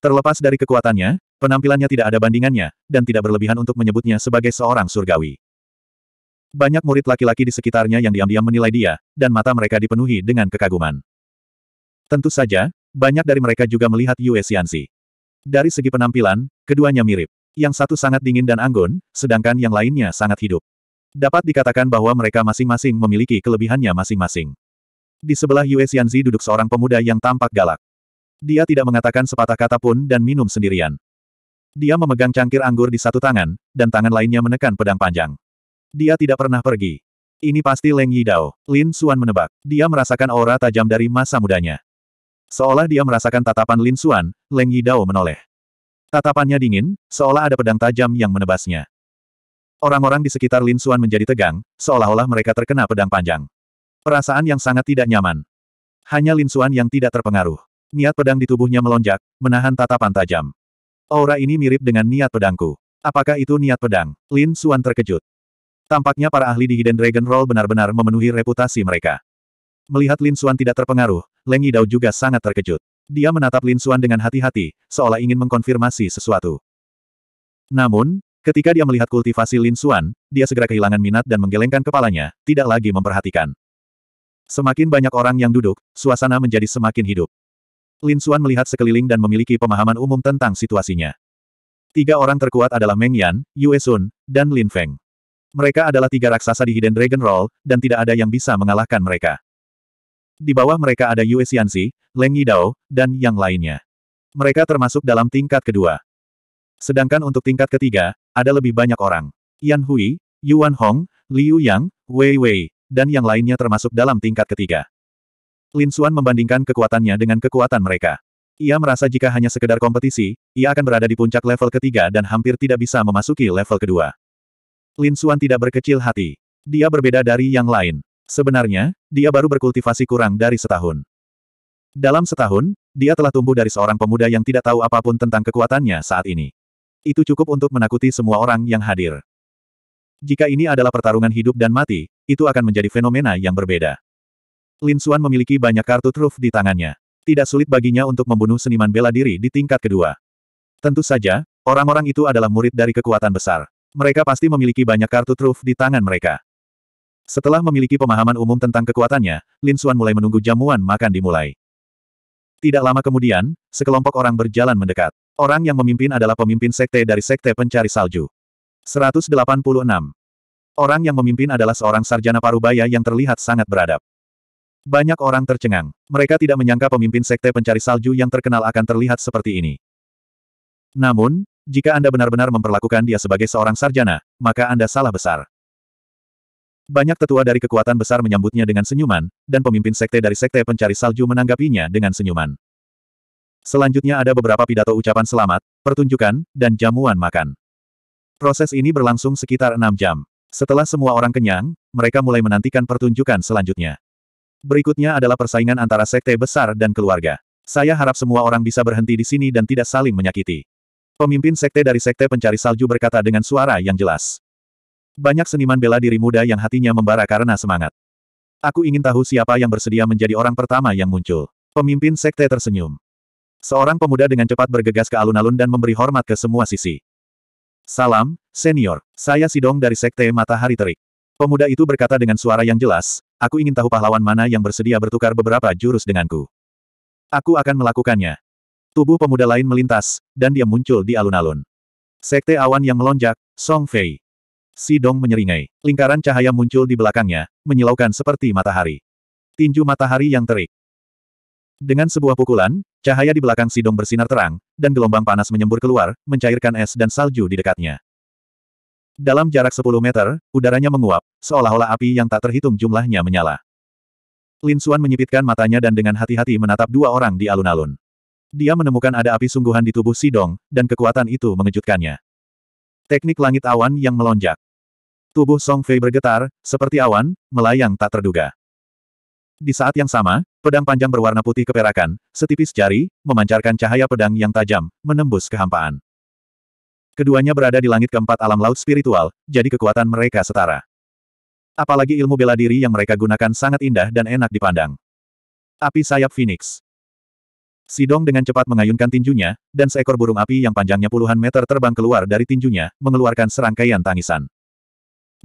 Terlepas dari kekuatannya, penampilannya tidak ada bandingannya, dan tidak berlebihan untuk menyebutnya sebagai seorang surgawi. Banyak murid laki-laki di sekitarnya yang diam-diam menilai dia, dan mata mereka dipenuhi dengan kekaguman. Tentu saja, banyak dari mereka juga melihat Yue Xianzi. Dari segi penampilan, keduanya mirip. Yang satu sangat dingin dan anggun, sedangkan yang lainnya sangat hidup. Dapat dikatakan bahwa mereka masing-masing memiliki kelebihannya masing-masing. Di sebelah Yue Xianzi duduk seorang pemuda yang tampak galak. Dia tidak mengatakan sepatah kata pun dan minum sendirian. Dia memegang cangkir anggur di satu tangan, dan tangan lainnya menekan pedang panjang. Dia tidak pernah pergi. Ini pasti Leng Yidao, Lin Xuan menebak. Dia merasakan aura tajam dari masa mudanya. Seolah dia merasakan tatapan Lin Xuan, Leng Yidao menoleh. Tatapannya dingin, seolah ada pedang tajam yang menebasnya. Orang-orang di sekitar Lin Suan menjadi tegang, seolah-olah mereka terkena pedang panjang. Perasaan yang sangat tidak nyaman. Hanya Lin Suan yang tidak terpengaruh. Niat pedang di tubuhnya melonjak, menahan tatapan tajam. Aura ini mirip dengan niat pedangku. Apakah itu niat pedang? Lin Suan terkejut. Tampaknya para ahli di Hidden Dragon Roll benar-benar memenuhi reputasi mereka. Melihat Lin Suan tidak terpengaruh, Leng Yidao juga sangat terkejut. Dia menatap Lin Suan dengan hati-hati, seolah ingin mengkonfirmasi sesuatu. Namun, Ketika dia melihat kultivasi Lin Xuan, dia segera kehilangan minat dan menggelengkan kepalanya, tidak lagi memperhatikan. Semakin banyak orang yang duduk, suasana menjadi semakin hidup. Lin Xuan melihat sekeliling dan memiliki pemahaman umum tentang situasinya. Tiga orang terkuat adalah Meng Yan, Yue Sun, dan Lin Feng. Mereka adalah tiga raksasa di Hidden Dragon Roll, dan tidak ada yang bisa mengalahkan mereka. Di bawah mereka ada Yue Xianxi, Leng Yidao, dan yang lainnya. Mereka termasuk dalam tingkat kedua. Sedangkan untuk tingkat ketiga, ada lebih banyak orang. Yan Hui, Yuan Hong, Liu Yang, Wei Wei, dan yang lainnya termasuk dalam tingkat ketiga. Lin Xuan membandingkan kekuatannya dengan kekuatan mereka. Ia merasa jika hanya sekedar kompetisi, ia akan berada di puncak level ketiga dan hampir tidak bisa memasuki level kedua. Lin Xuan tidak berkecil hati. Dia berbeda dari yang lain. Sebenarnya, dia baru berkultivasi kurang dari setahun. Dalam setahun, dia telah tumbuh dari seorang pemuda yang tidak tahu apapun tentang kekuatannya saat ini. Itu cukup untuk menakuti semua orang yang hadir. Jika ini adalah pertarungan hidup dan mati, itu akan menjadi fenomena yang berbeda. Lin Xuan memiliki banyak kartu truf di tangannya. Tidak sulit baginya untuk membunuh seniman bela diri di tingkat kedua. Tentu saja, orang-orang itu adalah murid dari kekuatan besar. Mereka pasti memiliki banyak kartu truf di tangan mereka. Setelah memiliki pemahaman umum tentang kekuatannya, Lin Xuan mulai menunggu jamuan makan dimulai. Tidak lama kemudian, sekelompok orang berjalan mendekat. Orang yang memimpin adalah pemimpin sekte dari Sekte Pencari Salju. 186. Orang yang memimpin adalah seorang sarjana parubaya yang terlihat sangat beradab. Banyak orang tercengang. Mereka tidak menyangka pemimpin Sekte Pencari Salju yang terkenal akan terlihat seperti ini. Namun, jika Anda benar-benar memperlakukan dia sebagai seorang sarjana, maka Anda salah besar. Banyak tetua dari kekuatan besar menyambutnya dengan senyuman, dan pemimpin sekte dari sekte pencari salju menanggapinya dengan senyuman. Selanjutnya ada beberapa pidato ucapan selamat, pertunjukan, dan jamuan makan. Proses ini berlangsung sekitar enam jam. Setelah semua orang kenyang, mereka mulai menantikan pertunjukan selanjutnya. Berikutnya adalah persaingan antara sekte besar dan keluarga. Saya harap semua orang bisa berhenti di sini dan tidak saling menyakiti. Pemimpin sekte dari sekte pencari salju berkata dengan suara yang jelas. Banyak seniman bela diri muda yang hatinya membara karena semangat. Aku ingin tahu siapa yang bersedia menjadi orang pertama yang muncul. Pemimpin sekte tersenyum. Seorang pemuda dengan cepat bergegas ke alun-alun dan memberi hormat ke semua sisi. Salam, senior. Saya Sidong dari Sekte Matahari Terik. Pemuda itu berkata dengan suara yang jelas, aku ingin tahu pahlawan mana yang bersedia bertukar beberapa jurus denganku. Aku akan melakukannya. Tubuh pemuda lain melintas, dan dia muncul di alun-alun. Sekte awan yang melonjak, Song Fei. Sidong menyeringai. Lingkaran cahaya muncul di belakangnya, menyilaukan seperti matahari. Tinju matahari yang terik. Dengan sebuah pukulan, cahaya di belakang Sidong bersinar terang, dan gelombang panas menyembur keluar, mencairkan es dan salju di dekatnya. Dalam jarak 10 meter, udaranya menguap, seolah-olah api yang tak terhitung jumlahnya menyala. Lin Xuan menyipitkan matanya dan dengan hati-hati menatap dua orang di alun-alun. Dia menemukan ada api sungguhan di tubuh Sidong, dan kekuatan itu mengejutkannya. Teknik langit awan yang melonjak. Tubuh Song Fei bergetar, seperti awan, melayang tak terduga. Di saat yang sama, Pedang panjang berwarna putih keperakan, setipis jari, memancarkan cahaya pedang yang tajam, menembus kehampaan. Keduanya berada di langit keempat alam laut spiritual, jadi kekuatan mereka setara. Apalagi ilmu bela diri yang mereka gunakan sangat indah dan enak dipandang. Api sayap Phoenix. Sidong dengan cepat mengayunkan tinjunya, dan seekor burung api yang panjangnya puluhan meter terbang keluar dari tinjunya, mengeluarkan serangkaian tangisan.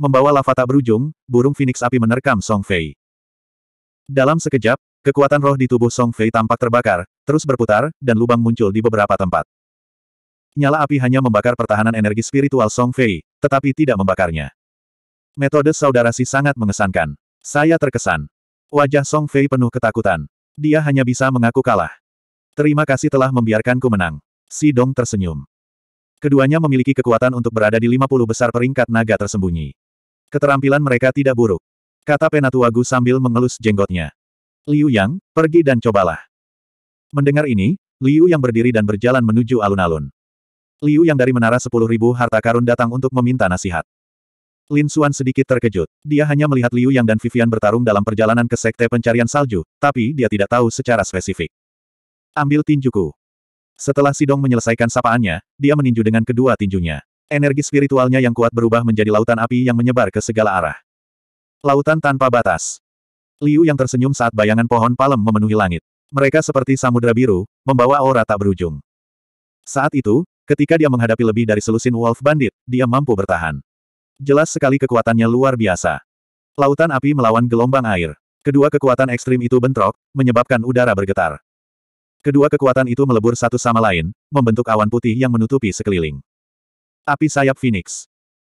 Membawa lava tak berujung, burung Phoenix api menerkam Song Fei. Dalam sekejap, Kekuatan roh di tubuh Song Fei tampak terbakar, terus berputar, dan lubang muncul di beberapa tempat. Nyala api hanya membakar pertahanan energi spiritual Song Fei, tetapi tidak membakarnya. Metode saudara si sangat mengesankan. Saya terkesan. Wajah Song Fei penuh ketakutan. Dia hanya bisa mengaku kalah. Terima kasih telah membiarkanku menang. Si Dong tersenyum. Keduanya memiliki kekuatan untuk berada di 50 besar peringkat naga tersembunyi. Keterampilan mereka tidak buruk. Kata Penatua Gu sambil mengelus jenggotnya. Liu Yang, pergi dan cobalah. Mendengar ini, Liu yang berdiri dan berjalan menuju alun-alun. Liu yang dari menara sepuluh ribu harta karun datang untuk meminta nasihat. Lin Xuan sedikit terkejut. Dia hanya melihat Liu yang dan Vivian bertarung dalam perjalanan ke sekte pencarian salju, tapi dia tidak tahu secara spesifik. Ambil tinjuku. Setelah Sidong menyelesaikan sapaannya, dia meninju dengan kedua tinjunya. Energi spiritualnya yang kuat berubah menjadi lautan api yang menyebar ke segala arah. Lautan tanpa batas. Liu yang tersenyum saat bayangan pohon palem memenuhi langit. Mereka seperti samudera biru, membawa aura tak berujung. Saat itu, ketika dia menghadapi lebih dari selusin Wolf Bandit, dia mampu bertahan. Jelas sekali kekuatannya luar biasa. Lautan api melawan gelombang air. Kedua kekuatan ekstrim itu bentrok, menyebabkan udara bergetar. Kedua kekuatan itu melebur satu sama lain, membentuk awan putih yang menutupi sekeliling. Api sayap Phoenix.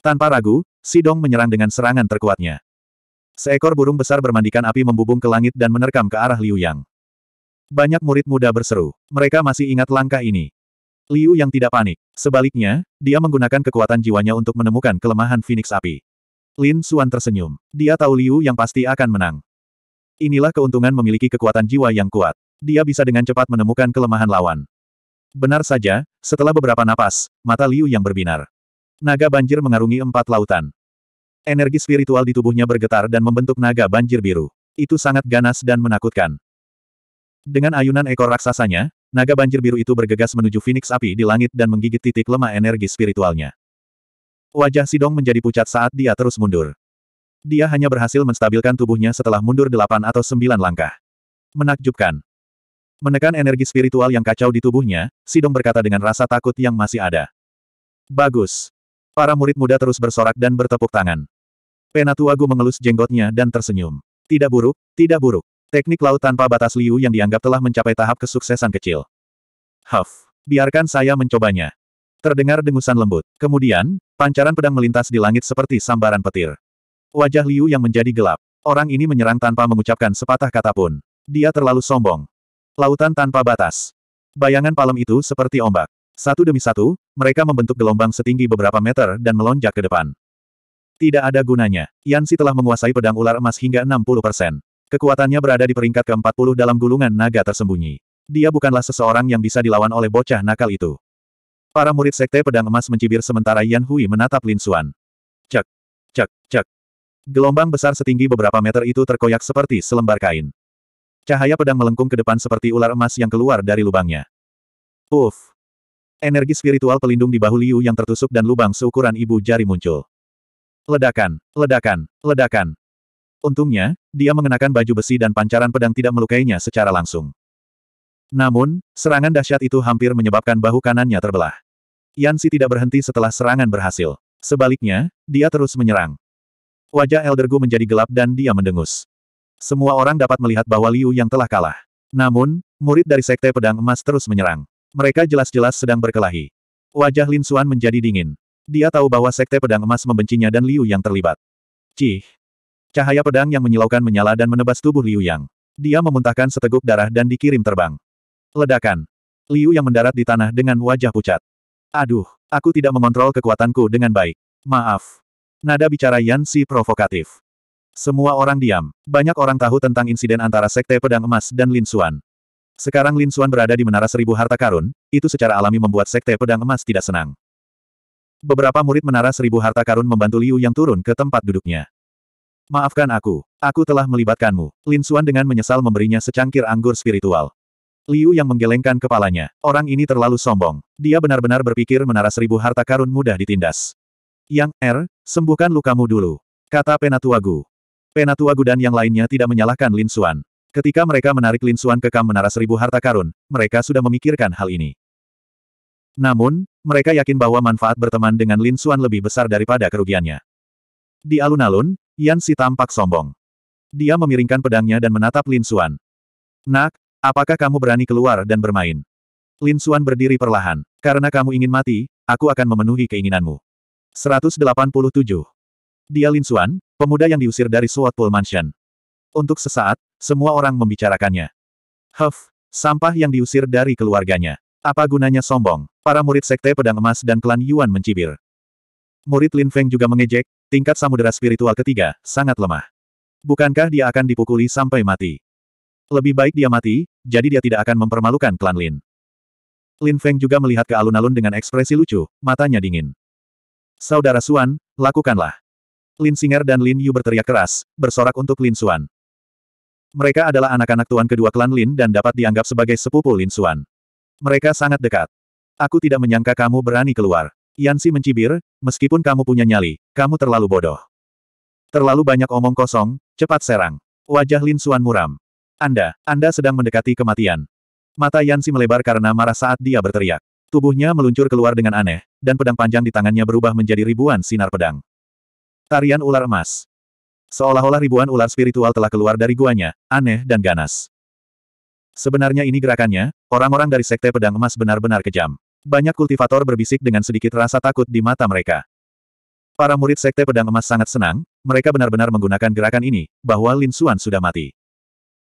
Tanpa ragu, Sidong menyerang dengan serangan terkuatnya. Seekor burung besar bermandikan api membubung ke langit dan menerkam ke arah Liu Yang. Banyak murid muda berseru. Mereka masih ingat langkah ini. Liu Yang tidak panik. Sebaliknya, dia menggunakan kekuatan jiwanya untuk menemukan kelemahan Phoenix api. Lin Xuan tersenyum. Dia tahu Liu Yang pasti akan menang. Inilah keuntungan memiliki kekuatan jiwa yang kuat. Dia bisa dengan cepat menemukan kelemahan lawan. Benar saja, setelah beberapa napas, mata Liu Yang berbinar. Naga banjir mengarungi empat lautan. Energi spiritual di tubuhnya bergetar dan membentuk naga banjir biru. Itu sangat ganas dan menakutkan. Dengan ayunan ekor raksasanya, naga banjir biru itu bergegas menuju Phoenix api di langit dan menggigit titik lemah energi spiritualnya. Wajah Sidong menjadi pucat saat dia terus mundur. Dia hanya berhasil menstabilkan tubuhnya setelah mundur delapan atau sembilan langkah. Menakjubkan. Menekan energi spiritual yang kacau di tubuhnya, Sidong berkata dengan rasa takut yang masih ada. Bagus. Para murid muda terus bersorak dan bertepuk tangan. Penatuagu mengelus jenggotnya dan tersenyum. Tidak buruk, tidak buruk. Teknik laut tanpa batas Liu yang dianggap telah mencapai tahap kesuksesan kecil. Huff. Biarkan saya mencobanya. Terdengar dengusan lembut. Kemudian, pancaran pedang melintas di langit seperti sambaran petir. Wajah Liu yang menjadi gelap. Orang ini menyerang tanpa mengucapkan sepatah kata pun. Dia terlalu sombong. Lautan tanpa batas. Bayangan palem itu seperti ombak. Satu demi satu, mereka membentuk gelombang setinggi beberapa meter dan melonjak ke depan. Tidak ada gunanya. Yansi telah menguasai pedang ular emas hingga 60%. Kekuatannya berada di peringkat ke-40 dalam gulungan naga tersembunyi. Dia bukanlah seseorang yang bisa dilawan oleh bocah nakal itu. Para murid sekte pedang emas mencibir sementara Yan Hui menatap Lin Xuan. Cek, cek, cek. Gelombang besar setinggi beberapa meter itu terkoyak seperti selembar kain. Cahaya pedang melengkung ke depan seperti ular emas yang keluar dari lubangnya. Uff. Energi spiritual pelindung di bahu Liu yang tertusuk dan lubang seukuran ibu jari muncul. Ledakan, ledakan, ledakan. Untungnya, dia mengenakan baju besi dan pancaran pedang tidak melukainya secara langsung. Namun, serangan dahsyat itu hampir menyebabkan bahu kanannya terbelah. Yansi tidak berhenti setelah serangan berhasil. Sebaliknya, dia terus menyerang. Wajah Eldergu menjadi gelap dan dia mendengus. Semua orang dapat melihat bahwa Liu yang telah kalah. Namun, murid dari Sekte Pedang Emas terus menyerang. Mereka jelas-jelas sedang berkelahi. Wajah Lin Xuan menjadi dingin. Dia tahu bahwa Sekte Pedang Emas membencinya dan Liu Yang terlibat. Cih! Cahaya pedang yang menyilaukan menyala dan menebas tubuh Liu Yang. Dia memuntahkan seteguk darah dan dikirim terbang. Ledakan. Liu Yang mendarat di tanah dengan wajah pucat. Aduh, aku tidak mengontrol kekuatanku dengan baik. Maaf. Nada bicara Yan Si provokatif. Semua orang diam. Banyak orang tahu tentang insiden antara Sekte Pedang Emas dan Lin Xuan. Sekarang Lin Xuan berada di Menara Seribu Harta Karun, itu secara alami membuat Sekte Pedang Emas tidak senang. Beberapa murid menara seribu harta karun membantu Liu yang turun ke tempat duduknya. Maafkan aku, aku telah melibatkanmu. Lin Xuan dengan menyesal memberinya secangkir anggur spiritual. Liu yang menggelengkan kepalanya. Orang ini terlalu sombong. Dia benar-benar berpikir menara seribu harta karun mudah ditindas. Yang Er, sembuhkan lukamu dulu. Kata Penatua Gu. Penatua Gu dan yang lainnya tidak menyalahkan Lin Xuan. Ketika mereka menarik Lin Xuan ke kam menara seribu harta karun, mereka sudah memikirkan hal ini. Namun, mereka yakin bahwa manfaat berteman dengan Lin Xuan lebih besar daripada kerugiannya. Di alun-alun, Yan Si tampak sombong. Dia memiringkan pedangnya dan menatap Lin Xuan. Nak, apakah kamu berani keluar dan bermain? Lin Xuan berdiri perlahan. Karena kamu ingin mati, aku akan memenuhi keinginanmu. 187. Dia Lin Xuan, pemuda yang diusir dari Sword Pool Mansion. Untuk sesaat, semua orang membicarakannya. Huff, sampah yang diusir dari keluarganya. Apa gunanya sombong? Para murid Sekte Pedang Emas dan klan Yuan mencibir. Murid Lin Feng juga mengejek, tingkat samudera spiritual ketiga, sangat lemah. Bukankah dia akan dipukuli sampai mati? Lebih baik dia mati, jadi dia tidak akan mempermalukan klan Lin. Lin Feng juga melihat ke alun-alun dengan ekspresi lucu, matanya dingin. Saudara Suan, lakukanlah. Lin Singer dan Lin Yu berteriak keras, bersorak untuk Lin Suan. Mereka adalah anak-anak tuan kedua klan Lin dan dapat dianggap sebagai sepupu Lin Suan. Mereka sangat dekat. Aku tidak menyangka kamu berani keluar. Yansi mencibir, meskipun kamu punya nyali, kamu terlalu bodoh. Terlalu banyak omong kosong, cepat serang. Wajah Lin Suan muram. Anda, Anda sedang mendekati kematian. Mata Yansi melebar karena marah saat dia berteriak. Tubuhnya meluncur keluar dengan aneh, dan pedang panjang di tangannya berubah menjadi ribuan sinar pedang. Tarian ular emas. Seolah-olah ribuan ular spiritual telah keluar dari guanya, aneh dan ganas. Sebenarnya ini gerakannya, orang-orang dari Sekte Pedang Emas benar-benar kejam. Banyak kultivator berbisik dengan sedikit rasa takut di mata mereka. Para murid Sekte Pedang Emas sangat senang, mereka benar-benar menggunakan gerakan ini, bahwa Lin Xuan sudah mati.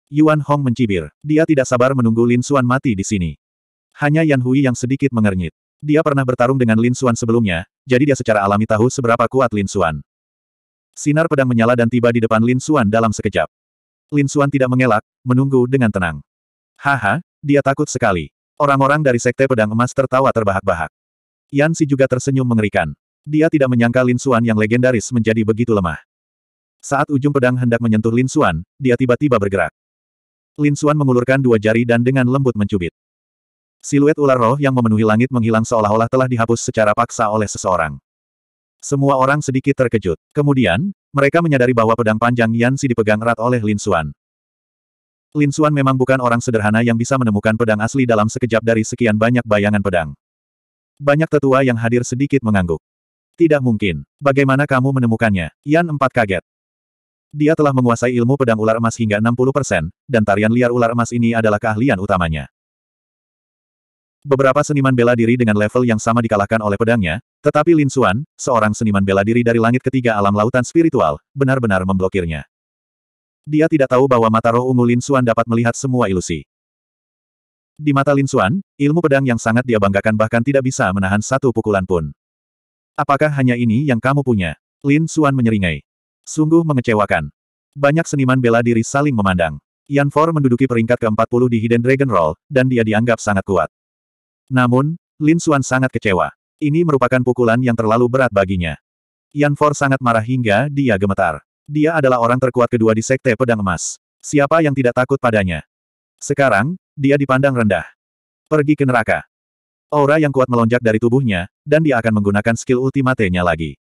Yuan Hong mencibir, dia tidak sabar menunggu Lin Xuan mati di sini. Hanya Yan Hui yang sedikit mengernyit. Dia pernah bertarung dengan Lin Xuan sebelumnya, jadi dia secara alami tahu seberapa kuat Lin Xuan. Sinar pedang menyala dan tiba di depan Lin Xuan dalam sekejap. Lin Xuan tidak mengelak, menunggu dengan tenang. Haha, dia takut sekali. Orang-orang dari Sekte Pedang Emas tertawa terbahak-bahak. Yan Si juga tersenyum mengerikan. Dia tidak menyangka Lin Xuan yang legendaris menjadi begitu lemah. Saat ujung pedang hendak menyentuh Lin Xuan, dia tiba-tiba bergerak. Lin Xuan mengulurkan dua jari dan dengan lembut mencubit. Siluet ular roh yang memenuhi langit menghilang seolah-olah telah dihapus secara paksa oleh seseorang. Semua orang sedikit terkejut. Kemudian, mereka menyadari bahwa pedang panjang Yan Si dipegang erat oleh Lin Xuan. Lin Suan memang bukan orang sederhana yang bisa menemukan pedang asli dalam sekejap dari sekian banyak bayangan pedang. Banyak tetua yang hadir sedikit mengangguk. Tidak mungkin. Bagaimana kamu menemukannya? Yan empat kaget. Dia telah menguasai ilmu pedang ular emas hingga 60%, dan tarian liar ular emas ini adalah keahlian utamanya. Beberapa seniman bela diri dengan level yang sama dikalahkan oleh pedangnya, tetapi Lin Suan, seorang seniman bela diri dari langit ketiga alam lautan spiritual, benar-benar memblokirnya. Dia tidak tahu bahwa mata roh ungu Lin Xuan dapat melihat semua ilusi. Di mata Lin Xuan, ilmu pedang yang sangat dia banggakan bahkan tidak bisa menahan satu pukulan pun. Apakah hanya ini yang kamu punya? Lin Xuan menyeringai. Sungguh mengecewakan. Banyak seniman bela diri saling memandang. Yan For menduduki peringkat ke-40 di Hidden Dragon Roll, dan dia dianggap sangat kuat. Namun, Lin Xuan sangat kecewa. Ini merupakan pukulan yang terlalu berat baginya. Yan For sangat marah hingga dia gemetar. Dia adalah orang terkuat kedua di Sekte Pedang Emas. Siapa yang tidak takut padanya? Sekarang, dia dipandang rendah. Pergi ke neraka. Aura yang kuat melonjak dari tubuhnya, dan dia akan menggunakan skill ultimate lagi.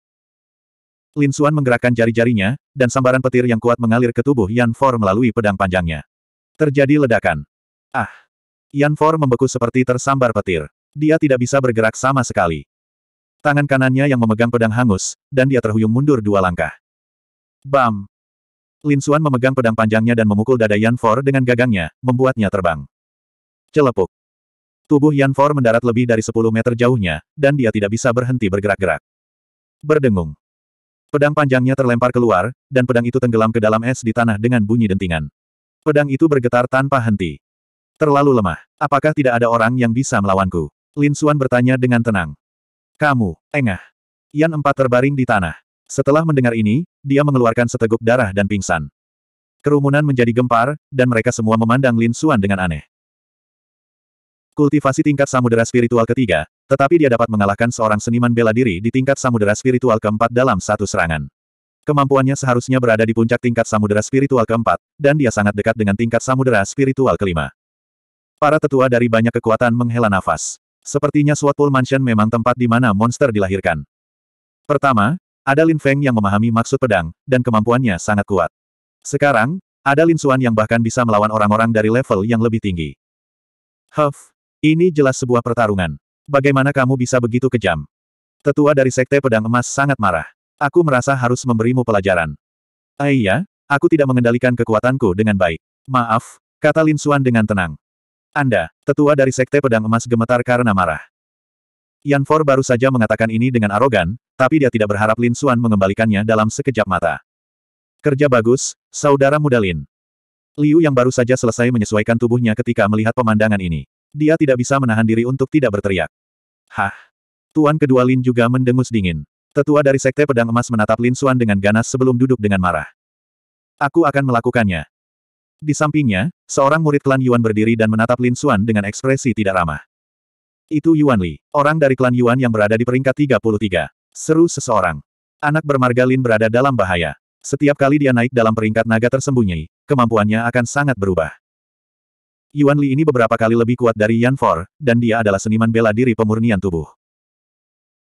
Lin Xuan menggerakkan jari-jarinya, dan sambaran petir yang kuat mengalir ke tubuh Yan For melalui pedang panjangnya. Terjadi ledakan. Ah! Yan For membeku seperti tersambar petir. Dia tidak bisa bergerak sama sekali. Tangan kanannya yang memegang pedang hangus, dan dia terhuyung mundur dua langkah. Bam! Lin Xuan memegang pedang panjangnya dan memukul dada Yan For dengan gagangnya, membuatnya terbang. Celepuk! Tubuh Yan For mendarat lebih dari 10 meter jauhnya, dan dia tidak bisa berhenti bergerak-gerak. Berdengung. Pedang panjangnya terlempar keluar, dan pedang itu tenggelam ke dalam es di tanah dengan bunyi dentingan. Pedang itu bergetar tanpa henti. Terlalu lemah. Apakah tidak ada orang yang bisa melawanku? Lin Xuan bertanya dengan tenang. Kamu, engah. Yan empat terbaring di tanah. Setelah mendengar ini, dia mengeluarkan seteguk darah dan pingsan. Kerumunan menjadi gempar, dan mereka semua memandang Lin Xuan dengan aneh. Kultivasi tingkat samudera spiritual ketiga, tetapi dia dapat mengalahkan seorang seniman bela diri di tingkat samudera spiritual keempat dalam satu serangan. Kemampuannya seharusnya berada di puncak tingkat samudera spiritual keempat, dan dia sangat dekat dengan tingkat samudera spiritual kelima. Para tetua dari banyak kekuatan menghela nafas. Sepertinya Swatpool Mansion memang tempat di mana monster dilahirkan. Pertama, ada Lin Feng yang memahami maksud pedang, dan kemampuannya sangat kuat. Sekarang, ada Lin Suan yang bahkan bisa melawan orang-orang dari level yang lebih tinggi. Huff, ini jelas sebuah pertarungan. Bagaimana kamu bisa begitu kejam? Tetua dari Sekte Pedang Emas sangat marah. Aku merasa harus memberimu pelajaran. Aiyah, eh aku tidak mengendalikan kekuatanku dengan baik. Maaf, kata Lin Suan dengan tenang. Anda, tetua dari Sekte Pedang Emas gemetar karena marah. Yan For baru saja mengatakan ini dengan arogan, tapi dia tidak berharap Lin Xuan mengembalikannya dalam sekejap mata. Kerja bagus, saudara muda Lin. Liu yang baru saja selesai menyesuaikan tubuhnya ketika melihat pemandangan ini. Dia tidak bisa menahan diri untuk tidak berteriak. Hah? Tuan kedua Lin juga mendengus dingin. Tetua dari Sekte Pedang Emas menatap Lin Xuan dengan ganas sebelum duduk dengan marah. Aku akan melakukannya. Di sampingnya, seorang murid klan Yuan berdiri dan menatap Lin Xuan dengan ekspresi tidak ramah. Itu Yuan Li, orang dari klan Yuan yang berada di peringkat 33. Seru seseorang. Anak bermarga Lin berada dalam bahaya. Setiap kali dia naik dalam peringkat naga tersembunyi, kemampuannya akan sangat berubah. Yuan Li ini beberapa kali lebih kuat dari Yan For, dan dia adalah seniman bela diri pemurnian tubuh.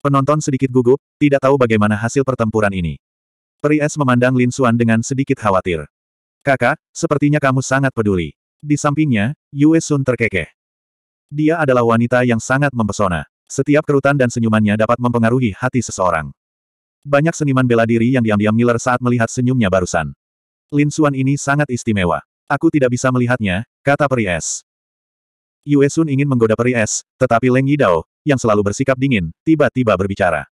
Penonton sedikit gugup, tidak tahu bagaimana hasil pertempuran ini. Peri Es memandang Lin Xuan dengan sedikit khawatir. Kakak, sepertinya kamu sangat peduli. Di sampingnya, Yue Sun terkekeh. Dia adalah wanita yang sangat mempesona. Setiap kerutan dan senyumannya dapat mempengaruhi hati seseorang. Banyak seniman bela diri yang diam-diam ngiler saat melihat senyumnya barusan. Lin Xuan ini sangat istimewa. Aku tidak bisa melihatnya, kata Peri Es. Yue Sun ingin menggoda Peri Es, tetapi Leng Yidao, yang selalu bersikap dingin, tiba-tiba berbicara.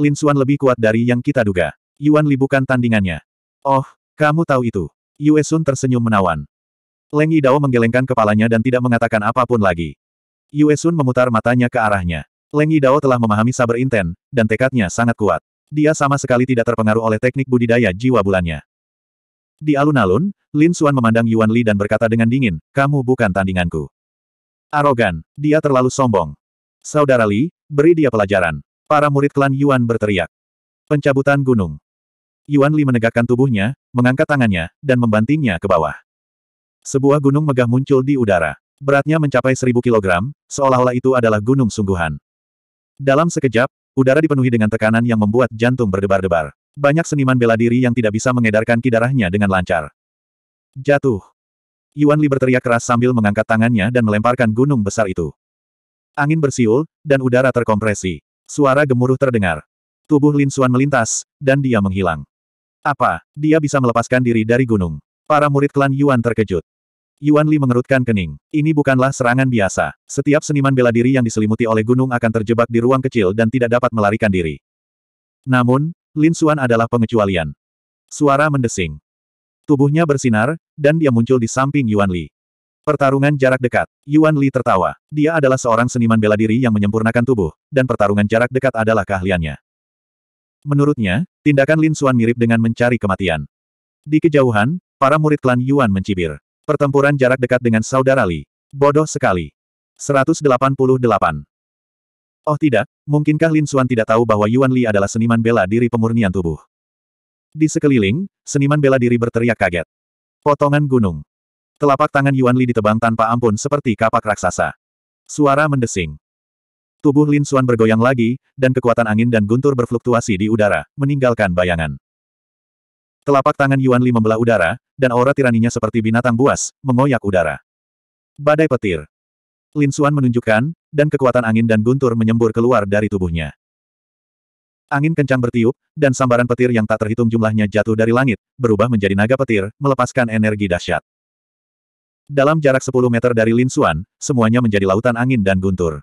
Lin Xuan lebih kuat dari yang kita duga. Yuan Li bukan tandingannya. Oh, kamu tahu itu. Yue Sun tersenyum menawan. Leng Yidao menggelengkan kepalanya dan tidak mengatakan apapun lagi. Yue Sun memutar matanya ke arahnya. Leng Yidao telah memahami sabar inten, dan tekadnya sangat kuat. Dia sama sekali tidak terpengaruh oleh teknik budidaya jiwa bulannya. Di alun-alun, Lin Xuan memandang Yuan Li dan berkata dengan dingin, kamu bukan tandinganku. Arogan, dia terlalu sombong. Saudara Li, beri dia pelajaran. Para murid klan Yuan berteriak. Pencabutan gunung. Yuan Li menegakkan tubuhnya, mengangkat tangannya, dan membantingnya ke bawah. Sebuah gunung megah muncul di udara. Beratnya mencapai seribu kilogram, seolah-olah itu adalah gunung sungguhan. Dalam sekejap, udara dipenuhi dengan tekanan yang membuat jantung berdebar-debar. Banyak seniman bela diri yang tidak bisa mengedarkan kidarahnya dengan lancar. Jatuh. Yuan Li berteriak keras sambil mengangkat tangannya dan melemparkan gunung besar itu. Angin bersiul, dan udara terkompresi. Suara gemuruh terdengar. Tubuh Lin Xuan melintas, dan dia menghilang. Apa, dia bisa melepaskan diri dari gunung? Para murid klan Yuan terkejut. Yuan Li mengerutkan kening. Ini bukanlah serangan biasa. Setiap seniman bela diri yang diselimuti oleh gunung akan terjebak di ruang kecil dan tidak dapat melarikan diri. Namun, Lin Xuan adalah pengecualian. Suara mendesing. Tubuhnya bersinar, dan dia muncul di samping Yuan Li. Pertarungan jarak dekat. Yuan Li tertawa. Dia adalah seorang seniman bela diri yang menyempurnakan tubuh, dan pertarungan jarak dekat adalah keahliannya. Menurutnya, tindakan Lin Xuan mirip dengan mencari kematian. Di kejauhan, para murid klan Yuan mencibir. Pertempuran jarak dekat dengan saudara Li. Bodoh sekali. 188. Oh tidak, mungkinkah Lin Xuan tidak tahu bahwa Yuan Li adalah seniman bela diri pemurnian tubuh? Di sekeliling, seniman bela diri berteriak kaget. Potongan gunung. Telapak tangan Yuan Li ditebang tanpa ampun seperti kapak raksasa. Suara mendesing. Tubuh Lin Xuan bergoyang lagi, dan kekuatan angin dan guntur berfluktuasi di udara, meninggalkan bayangan. Telapak tangan Yuan Li membelah udara, dan aura tiraninya seperti binatang buas, mengoyak udara. Badai petir. Lin Xuan menunjukkan, dan kekuatan angin dan guntur menyembur keluar dari tubuhnya. Angin kencang bertiup, dan sambaran petir yang tak terhitung jumlahnya jatuh dari langit, berubah menjadi naga petir, melepaskan energi dahsyat. Dalam jarak 10 meter dari Lin Xuan, semuanya menjadi lautan angin dan guntur.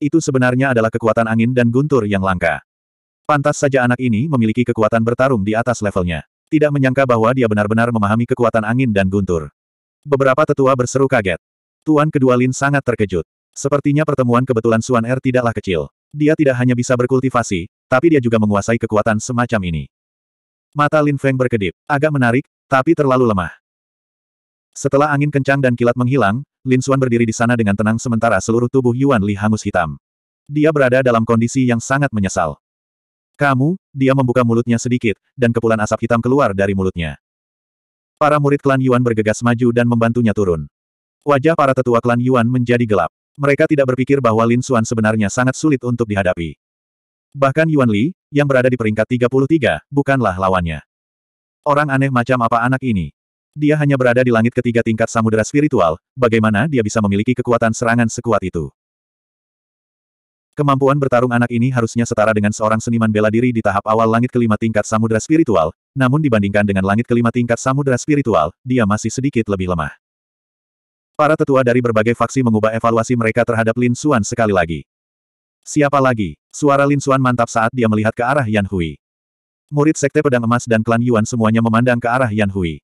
Itu sebenarnya adalah kekuatan angin dan guntur yang langka. Pantas saja anak ini memiliki kekuatan bertarung di atas levelnya. Tidak menyangka bahwa dia benar-benar memahami kekuatan angin dan guntur. Beberapa tetua berseru kaget. Tuan kedua Lin sangat terkejut. Sepertinya pertemuan kebetulan Suan Er tidaklah kecil. Dia tidak hanya bisa berkultivasi, tapi dia juga menguasai kekuatan semacam ini. Mata Lin Feng berkedip, agak menarik, tapi terlalu lemah. Setelah angin kencang dan kilat menghilang, Lin Suan berdiri di sana dengan tenang sementara seluruh tubuh Yuan Li hangus hitam. Dia berada dalam kondisi yang sangat menyesal. Kamu, dia membuka mulutnya sedikit, dan kepulan asap hitam keluar dari mulutnya. Para murid klan Yuan bergegas maju dan membantunya turun. Wajah para tetua klan Yuan menjadi gelap. Mereka tidak berpikir bahwa Lin Xuan sebenarnya sangat sulit untuk dihadapi. Bahkan Yuan Li, yang berada di peringkat 33, bukanlah lawannya. Orang aneh macam apa anak ini? Dia hanya berada di langit ketiga tingkat samudera spiritual, bagaimana dia bisa memiliki kekuatan serangan sekuat itu? Kemampuan bertarung anak ini harusnya setara dengan seorang seniman bela diri di tahap awal langit kelima tingkat samudera spiritual, namun dibandingkan dengan langit kelima tingkat samudera spiritual, dia masih sedikit lebih lemah. Para tetua dari berbagai faksi mengubah evaluasi mereka terhadap Lin Xuan sekali lagi. Siapa lagi? Suara Lin Xuan mantap saat dia melihat ke arah Yan Hui. Murid Sekte Pedang Emas dan klan Yuan semuanya memandang ke arah Yan Hui.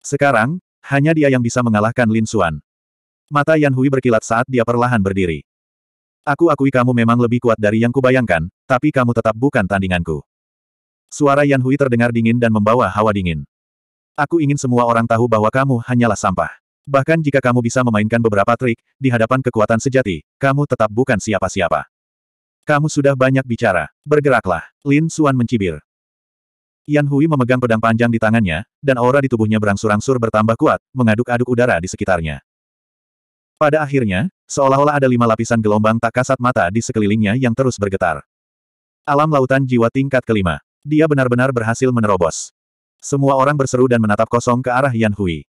Sekarang, hanya dia yang bisa mengalahkan Lin Xuan. Mata Yan Hui berkilat saat dia perlahan berdiri. Aku akui kamu memang lebih kuat dari yang kubayangkan, tapi kamu tetap bukan tandinganku. Suara Yan Hui terdengar dingin dan membawa hawa dingin. Aku ingin semua orang tahu bahwa kamu hanyalah sampah. Bahkan jika kamu bisa memainkan beberapa trik, di hadapan kekuatan sejati, kamu tetap bukan siapa-siapa. Kamu sudah banyak bicara. Bergeraklah. Lin Suan mencibir. Yan Hui memegang pedang panjang di tangannya, dan aura di tubuhnya berangsur-angsur bertambah kuat, mengaduk-aduk udara di sekitarnya. Pada akhirnya, seolah-olah ada lima lapisan gelombang tak kasat mata di sekelilingnya yang terus bergetar. Alam lautan jiwa tingkat kelima. Dia benar-benar berhasil menerobos. Semua orang berseru dan menatap kosong ke arah Yan Hui.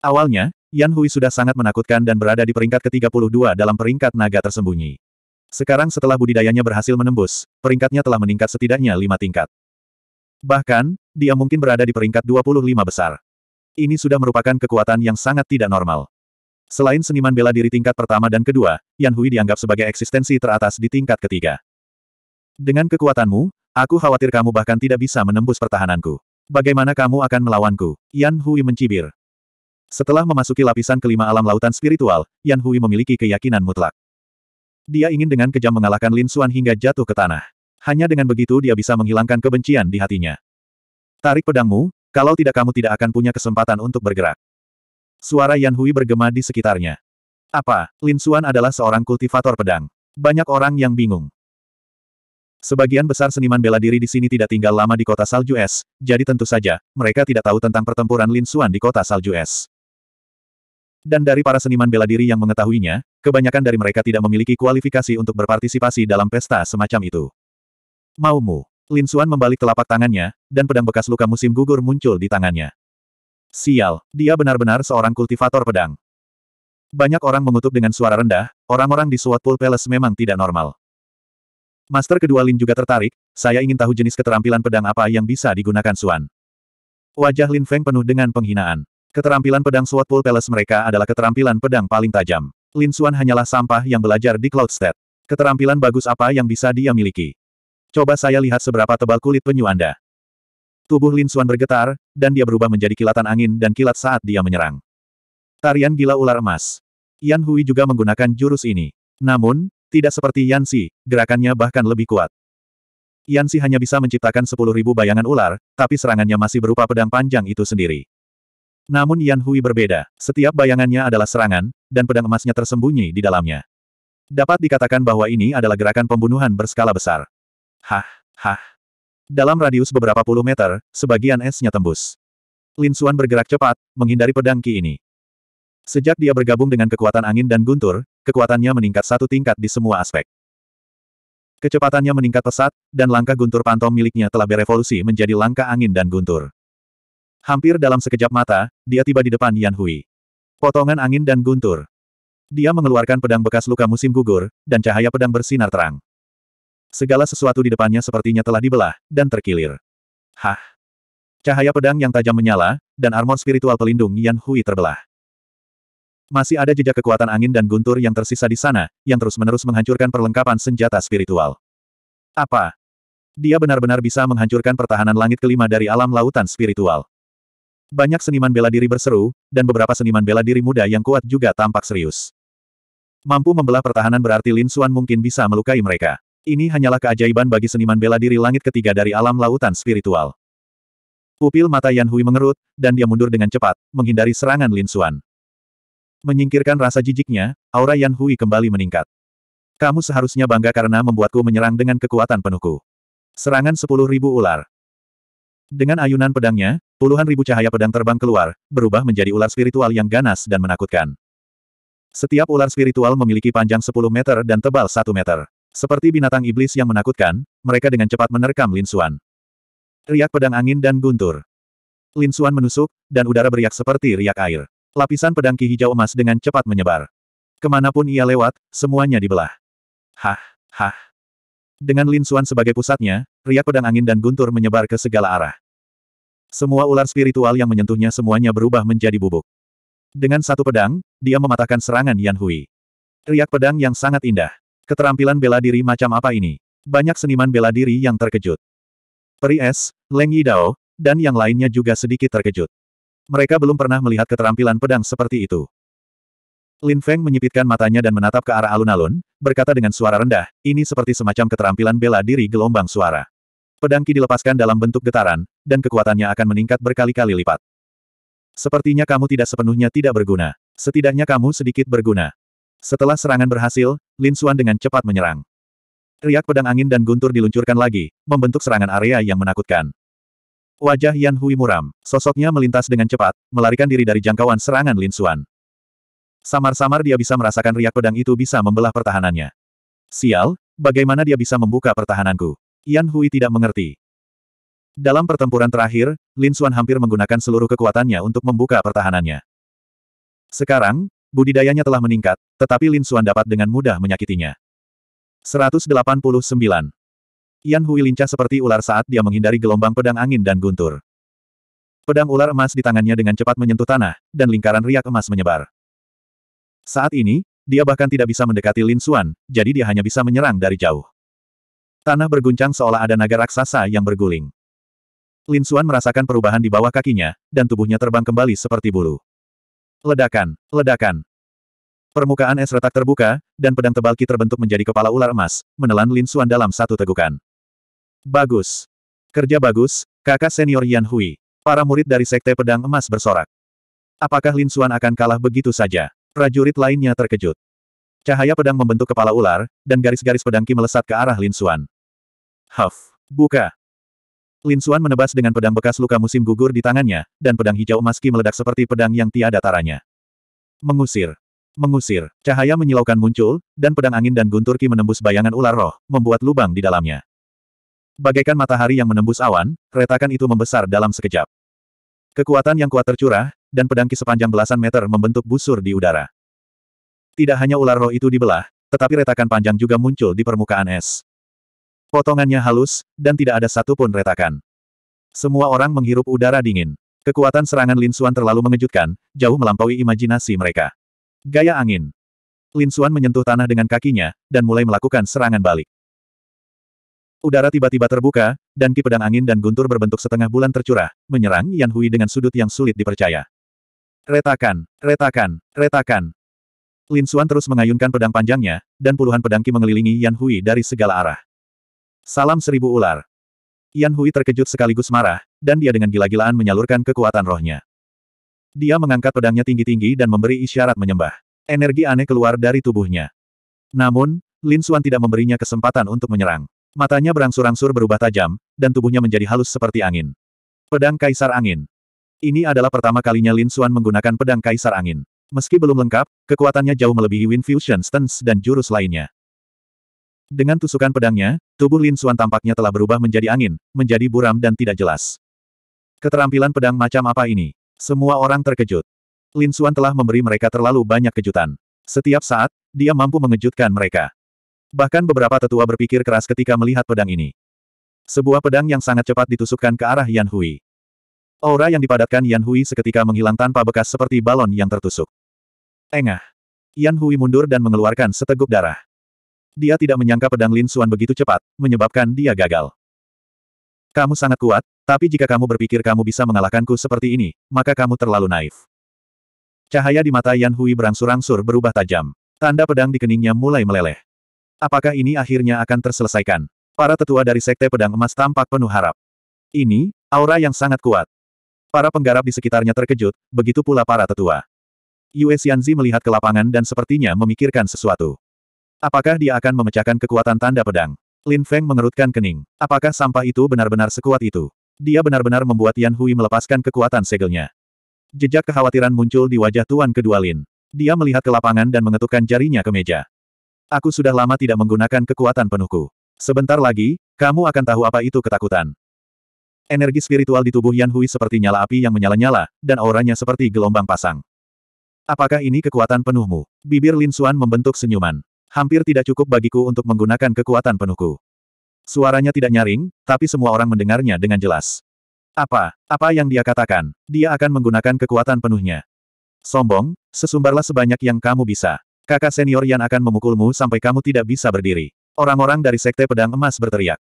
Awalnya, Yan Hui sudah sangat menakutkan dan berada di peringkat ke-32 dalam peringkat naga tersembunyi. Sekarang setelah budidayanya berhasil menembus, peringkatnya telah meningkat setidaknya lima tingkat. Bahkan, dia mungkin berada di peringkat 25 besar. Ini sudah merupakan kekuatan yang sangat tidak normal. Selain seniman bela diri tingkat pertama dan kedua, Yan Hui dianggap sebagai eksistensi teratas di tingkat ketiga. Dengan kekuatanmu, aku khawatir kamu bahkan tidak bisa menembus pertahananku. Bagaimana kamu akan melawanku? Yan Hui mencibir. Setelah memasuki lapisan kelima alam lautan spiritual, Yan Hui memiliki keyakinan mutlak. Dia ingin dengan kejam mengalahkan Lin Xuan hingga jatuh ke tanah. Hanya dengan begitu dia bisa menghilangkan kebencian di hatinya. Tarik pedangmu, kalau tidak kamu tidak akan punya kesempatan untuk bergerak. Suara Yan Hui bergema di sekitarnya. Apa, Lin Xuan adalah seorang kultivator pedang? Banyak orang yang bingung. Sebagian besar seniman bela diri di sini tidak tinggal lama di kota salju es, jadi tentu saja, mereka tidak tahu tentang pertempuran Lin Xuan di kota salju es. Dan dari para seniman bela diri yang mengetahuinya, kebanyakan dari mereka tidak memiliki kualifikasi untuk berpartisipasi dalam pesta semacam itu. Maumu, Lin Xuan membalik telapak tangannya, dan pedang bekas luka musim gugur muncul di tangannya. Sial, dia benar-benar seorang kultivator pedang. Banyak orang mengutuk dengan suara rendah, orang-orang di SWAT Pool Palace memang tidak normal. Master kedua Lin juga tertarik, saya ingin tahu jenis keterampilan pedang apa yang bisa digunakan Suan. Wajah Lin Feng penuh dengan penghinaan. Keterampilan pedang SWAT Pool Palace mereka adalah keterampilan pedang paling tajam. Lin Suan hanyalah sampah yang belajar di Cloudstead. Keterampilan bagus apa yang bisa dia miliki? Coba saya lihat seberapa tebal kulit penyu Anda. Tubuh Lin Xuan bergetar, dan dia berubah menjadi kilatan angin dan kilat saat dia menyerang. Tarian gila ular emas. Yan Hui juga menggunakan jurus ini. Namun, tidak seperti Yan Xi, gerakannya bahkan lebih kuat. Yan Xi hanya bisa menciptakan sepuluh ribu bayangan ular, tapi serangannya masih berupa pedang panjang itu sendiri. Namun Yan Hui berbeda, setiap bayangannya adalah serangan, dan pedang emasnya tersembunyi di dalamnya. Dapat dikatakan bahwa ini adalah gerakan pembunuhan berskala besar. Hah, hah, dalam radius beberapa puluh meter, sebagian esnya tembus. Lin Xuan bergerak cepat, menghindari pedang Ki ini. Sejak dia bergabung dengan kekuatan angin dan guntur, kekuatannya meningkat satu tingkat di semua aspek. Kecepatannya meningkat pesat, dan langkah guntur pantom miliknya telah berevolusi menjadi langkah angin dan guntur. Hampir dalam sekejap mata, dia tiba di depan Yan Hui. Potongan angin dan guntur. Dia mengeluarkan pedang bekas luka musim gugur, dan cahaya pedang bersinar terang. Segala sesuatu di depannya sepertinya telah dibelah, dan terkilir. Hah! Cahaya pedang yang tajam menyala, dan armor spiritual pelindung Yan Hui terbelah. Masih ada jejak kekuatan angin dan guntur yang tersisa di sana, yang terus-menerus menghancurkan perlengkapan senjata spiritual. Apa? Dia benar-benar bisa menghancurkan pertahanan langit kelima dari alam lautan spiritual. Banyak seniman bela diri berseru, dan beberapa seniman bela diri muda yang kuat juga tampak serius. Mampu membelah pertahanan berarti Lin Suan mungkin bisa melukai mereka. Ini hanyalah keajaiban bagi seniman bela diri langit ketiga dari alam lautan spiritual. Pupil mata Yan Hui mengerut, dan dia mundur dengan cepat, menghindari serangan Lin Xuan. Menyingkirkan rasa jijiknya, aura Yan Hui kembali meningkat. Kamu seharusnya bangga karena membuatku menyerang dengan kekuatan penuhku. Serangan sepuluh ribu ular. Dengan ayunan pedangnya, puluhan ribu cahaya pedang terbang keluar, berubah menjadi ular spiritual yang ganas dan menakutkan. Setiap ular spiritual memiliki panjang 10 meter dan tebal 1 meter. Seperti binatang iblis yang menakutkan, mereka dengan cepat menerkam Lin Xuan. Riak pedang angin dan guntur. Lin Xuan menusuk, dan udara beriak seperti riak air. Lapisan pedang ki hijau emas dengan cepat menyebar. Kemanapun ia lewat, semuanya dibelah. Hah, hah. Dengan Lin Xuan sebagai pusatnya, riak pedang angin dan guntur menyebar ke segala arah. Semua ular spiritual yang menyentuhnya semuanya berubah menjadi bubuk. Dengan satu pedang, dia mematahkan serangan Yan Hui. Riak pedang yang sangat indah. Keterampilan bela diri macam apa ini? Banyak seniman bela diri yang terkejut. Peri Es, Leng Yidao, dan yang lainnya juga sedikit terkejut. Mereka belum pernah melihat keterampilan pedang seperti itu. Lin Feng menyipitkan matanya dan menatap ke arah alun-alun, berkata dengan suara rendah, ini seperti semacam keterampilan bela diri gelombang suara. Pedang Ki dilepaskan dalam bentuk getaran, dan kekuatannya akan meningkat berkali-kali lipat. Sepertinya kamu tidak sepenuhnya tidak berguna. Setidaknya kamu sedikit berguna. Setelah serangan berhasil, Lin Xuan dengan cepat menyerang. Riak pedang angin dan guntur diluncurkan lagi, membentuk serangan area yang menakutkan. Wajah Yan Hui muram, sosoknya melintas dengan cepat, melarikan diri dari jangkauan serangan Lin Xuan. Samar-samar dia bisa merasakan riak pedang itu bisa membelah pertahanannya. Sial, bagaimana dia bisa membuka pertahananku? Yan Hui tidak mengerti. Dalam pertempuran terakhir, Lin Xuan hampir menggunakan seluruh kekuatannya untuk membuka pertahanannya. Sekarang, Budidayanya telah meningkat, tetapi Lin Xuan dapat dengan mudah menyakitinya. 189. Yan Hui lincah seperti ular saat dia menghindari gelombang pedang angin dan guntur. Pedang ular emas di tangannya dengan cepat menyentuh tanah, dan lingkaran riak emas menyebar. Saat ini, dia bahkan tidak bisa mendekati Lin Xuan, jadi dia hanya bisa menyerang dari jauh. Tanah berguncang seolah ada naga raksasa yang berguling. Lin Xuan merasakan perubahan di bawah kakinya, dan tubuhnya terbang kembali seperti bulu. Ledakan, ledakan. Permukaan es retak terbuka, dan pedang tebal Ki terbentuk menjadi kepala ular emas, menelan Lin Xuan dalam satu tegukan. Bagus. Kerja bagus, kakak senior Yan Hui. Para murid dari Sekte Pedang Emas bersorak. Apakah Lin Xuan akan kalah begitu saja? Prajurit lainnya terkejut. Cahaya pedang membentuk kepala ular, dan garis-garis pedang Ki melesat ke arah Lin Xuan. Huff. Buka. Lin Suan menebas dengan pedang bekas luka musim gugur di tangannya, dan pedang hijau maski meledak seperti pedang yang tiada taranya. Mengusir. Mengusir. Cahaya menyilaukan muncul, dan pedang angin dan guntur ki menembus bayangan ular roh, membuat lubang di dalamnya. Bagaikan matahari yang menembus awan, retakan itu membesar dalam sekejap. Kekuatan yang kuat tercurah, dan pedang ki sepanjang belasan meter membentuk busur di udara. Tidak hanya ular roh itu dibelah, tetapi retakan panjang juga muncul di permukaan es. Potongannya halus, dan tidak ada satupun retakan. Semua orang menghirup udara dingin. Kekuatan serangan Lin Xuan terlalu mengejutkan, jauh melampaui imajinasi mereka. Gaya angin. Lin Xuan menyentuh tanah dengan kakinya, dan mulai melakukan serangan balik. Udara tiba-tiba terbuka, dan ki pedang angin dan guntur berbentuk setengah bulan tercurah, menyerang Yan Hui dengan sudut yang sulit dipercaya. Retakan, retakan, retakan. Lin Xuan terus mengayunkan pedang panjangnya, dan puluhan pedang ki mengelilingi Yan Hui dari segala arah. Salam seribu ular. Yan Hui terkejut sekaligus marah, dan dia dengan gila-gilaan menyalurkan kekuatan rohnya. Dia mengangkat pedangnya tinggi-tinggi dan memberi isyarat menyembah. Energi aneh keluar dari tubuhnya. Namun, Lin Xuan tidak memberinya kesempatan untuk menyerang. Matanya berangsur-angsur berubah tajam, dan tubuhnya menjadi halus seperti angin. Pedang Kaisar Angin. Ini adalah pertama kalinya Lin Xuan menggunakan pedang Kaisar Angin. Meski belum lengkap, kekuatannya jauh melebihi Wind Fusion Stance dan jurus lainnya. Dengan tusukan pedangnya, tubuh Lin Suan tampaknya telah berubah menjadi angin, menjadi buram dan tidak jelas. Keterampilan pedang macam apa ini? Semua orang terkejut. Lin Suan telah memberi mereka terlalu banyak kejutan. Setiap saat, dia mampu mengejutkan mereka. Bahkan beberapa tetua berpikir keras ketika melihat pedang ini. Sebuah pedang yang sangat cepat ditusukkan ke arah Yan Hui. Aura yang dipadatkan Yan Hui seketika menghilang tanpa bekas seperti balon yang tertusuk. Engah. Yan Hui mundur dan mengeluarkan seteguk darah. Dia tidak menyangka pedang Lin Suan begitu cepat, menyebabkan dia gagal. Kamu sangat kuat, tapi jika kamu berpikir kamu bisa mengalahkanku seperti ini, maka kamu terlalu naif. Cahaya di mata Yan Hui berangsur-angsur berubah tajam. Tanda pedang di keningnya mulai meleleh. Apakah ini akhirnya akan terselesaikan? Para tetua dari Sekte Pedang Emas tampak penuh harap. Ini, aura yang sangat kuat. Para penggarap di sekitarnya terkejut, begitu pula para tetua. Yue Xianzi melihat ke lapangan dan sepertinya memikirkan sesuatu. Apakah dia akan memecahkan kekuatan tanda pedang? Lin Feng mengerutkan kening. Apakah sampah itu benar-benar sekuat itu? Dia benar-benar membuat Yan Hui melepaskan kekuatan segelnya. Jejak kekhawatiran muncul di wajah tuan kedua Lin. Dia melihat ke lapangan dan mengetukkan jarinya ke meja. Aku sudah lama tidak menggunakan kekuatan penuhku. Sebentar lagi, kamu akan tahu apa itu ketakutan. Energi spiritual di tubuh Yan Hui seperti nyala api yang menyala-nyala, dan auranya seperti gelombang pasang. Apakah ini kekuatan penuhmu? Bibir Lin Xuan membentuk senyuman. Hampir tidak cukup bagiku untuk menggunakan kekuatan penuhku. Suaranya tidak nyaring, tapi semua orang mendengarnya dengan jelas. Apa? Apa yang dia katakan? Dia akan menggunakan kekuatan penuhnya. Sombong, sesumbarlah sebanyak yang kamu bisa. Kakak senior yang akan memukulmu sampai kamu tidak bisa berdiri. Orang-orang dari Sekte Pedang Emas berteriak.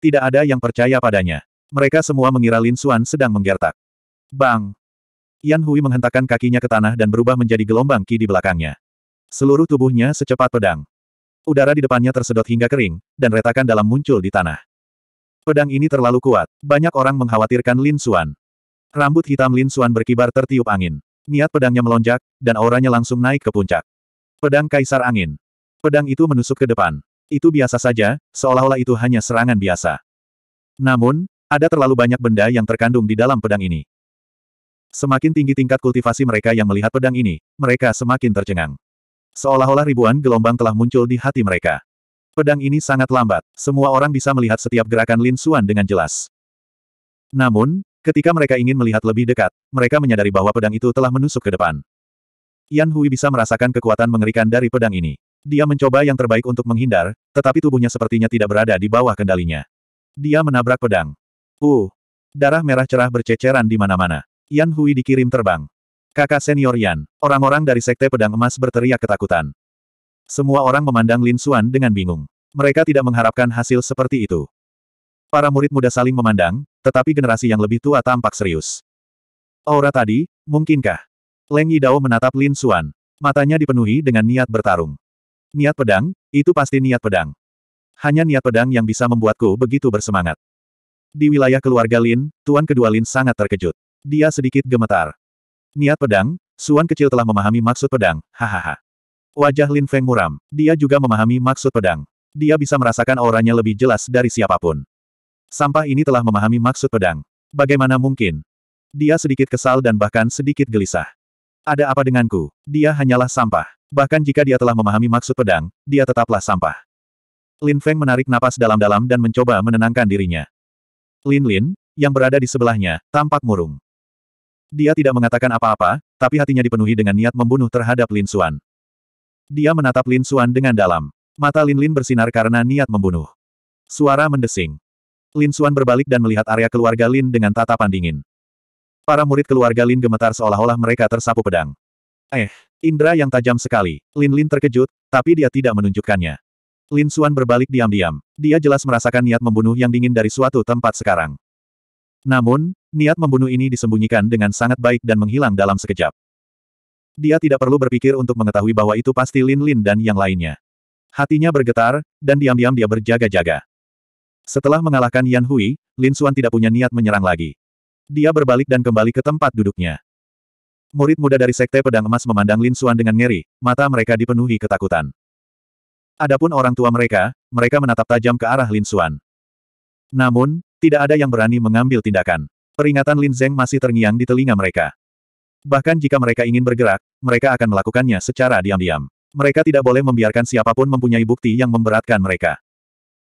Tidak ada yang percaya padanya. Mereka semua mengira Lin Xuan sedang menggertak. Bang! Yan Hui menghentakkan kakinya ke tanah dan berubah menjadi gelombang ki di belakangnya. Seluruh tubuhnya secepat pedang. Udara di depannya tersedot hingga kering, dan retakan dalam muncul di tanah. Pedang ini terlalu kuat, banyak orang mengkhawatirkan Lin Suan. Rambut hitam Lin Suan berkibar tertiup angin. Niat pedangnya melonjak, dan auranya langsung naik ke puncak. Pedang Kaisar Angin. Pedang itu menusuk ke depan. Itu biasa saja, seolah-olah itu hanya serangan biasa. Namun, ada terlalu banyak benda yang terkandung di dalam pedang ini. Semakin tinggi tingkat kultivasi mereka yang melihat pedang ini, mereka semakin tercengang. Seolah-olah ribuan gelombang telah muncul di hati mereka. Pedang ini sangat lambat, semua orang bisa melihat setiap gerakan Lin Xuan dengan jelas. Namun, ketika mereka ingin melihat lebih dekat, mereka menyadari bahwa pedang itu telah menusuk ke depan. Yan Hui bisa merasakan kekuatan mengerikan dari pedang ini. Dia mencoba yang terbaik untuk menghindar, tetapi tubuhnya sepertinya tidak berada di bawah kendalinya. Dia menabrak pedang. Uh! Darah merah cerah berceceran di mana-mana. Yan Hui dikirim terbang. Kakak senior Yan, orang-orang dari Sekte Pedang Emas berteriak ketakutan. Semua orang memandang Lin Xuan dengan bingung. Mereka tidak mengharapkan hasil seperti itu. Para murid muda saling memandang, tetapi generasi yang lebih tua tampak serius. Aura tadi, mungkinkah? Leng Yidao menatap Lin Xuan. Matanya dipenuhi dengan niat bertarung. Niat pedang, itu pasti niat pedang. Hanya niat pedang yang bisa membuatku begitu bersemangat. Di wilayah keluarga Lin, tuan kedua Lin sangat terkejut. Dia sedikit gemetar. Niat pedang, Suan kecil telah memahami maksud pedang, hahaha. Wajah Lin Feng muram, dia juga memahami maksud pedang. Dia bisa merasakan auranya lebih jelas dari siapapun. Sampah ini telah memahami maksud pedang. Bagaimana mungkin? Dia sedikit kesal dan bahkan sedikit gelisah. Ada apa denganku? Dia hanyalah sampah. Bahkan jika dia telah memahami maksud pedang, dia tetaplah sampah. Lin Feng menarik napas dalam-dalam dan mencoba menenangkan dirinya. Lin Lin, yang berada di sebelahnya, tampak murung. Dia tidak mengatakan apa-apa, tapi hatinya dipenuhi dengan niat membunuh terhadap Lin Xuan. Dia menatap Lin Xuan dengan dalam. Mata Lin Lin bersinar karena niat membunuh. Suara mendesing. Lin Xuan berbalik dan melihat area keluarga Lin dengan tatapan dingin. Para murid keluarga Lin gemetar seolah-olah mereka tersapu pedang. Eh, indera yang tajam sekali. Lin Lin terkejut, tapi dia tidak menunjukkannya. Lin Xuan berbalik diam-diam. Dia jelas merasakan niat membunuh yang dingin dari suatu tempat sekarang. Namun, niat membunuh ini disembunyikan dengan sangat baik dan menghilang dalam sekejap. Dia tidak perlu berpikir untuk mengetahui bahwa itu pasti Lin Lin dan yang lainnya. Hatinya bergetar, dan diam-diam dia berjaga-jaga. Setelah mengalahkan Yan Hui, Lin Xuan tidak punya niat menyerang lagi. Dia berbalik dan kembali ke tempat duduknya. Murid muda dari Sekte Pedang Emas memandang Lin Xuan dengan ngeri, mata mereka dipenuhi ketakutan. Adapun orang tua mereka, mereka menatap tajam ke arah Lin Xuan. Namun, tidak ada yang berani mengambil tindakan. Peringatan Lin Zeng masih terngiang di telinga mereka. Bahkan jika mereka ingin bergerak, mereka akan melakukannya secara diam-diam. Mereka tidak boleh membiarkan siapapun mempunyai bukti yang memberatkan mereka.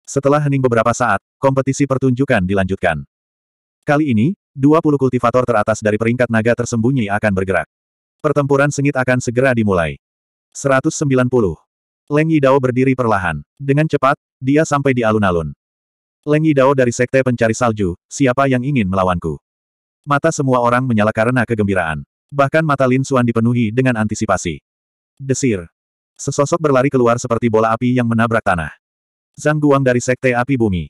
Setelah hening beberapa saat, kompetisi pertunjukan dilanjutkan. Kali ini, 20 kultivator teratas dari peringkat naga tersembunyi akan bergerak. Pertempuran sengit akan segera dimulai. 190. Leng Yidao berdiri perlahan. Dengan cepat, dia sampai di alun-alun. Leng Yidao dari Sekte Pencari Salju, siapa yang ingin melawanku? Mata semua orang menyala karena kegembiraan. Bahkan mata Lin Xuan dipenuhi dengan antisipasi. Desir. Sesosok berlari keluar seperti bola api yang menabrak tanah. Zhang Guang dari Sekte Api Bumi.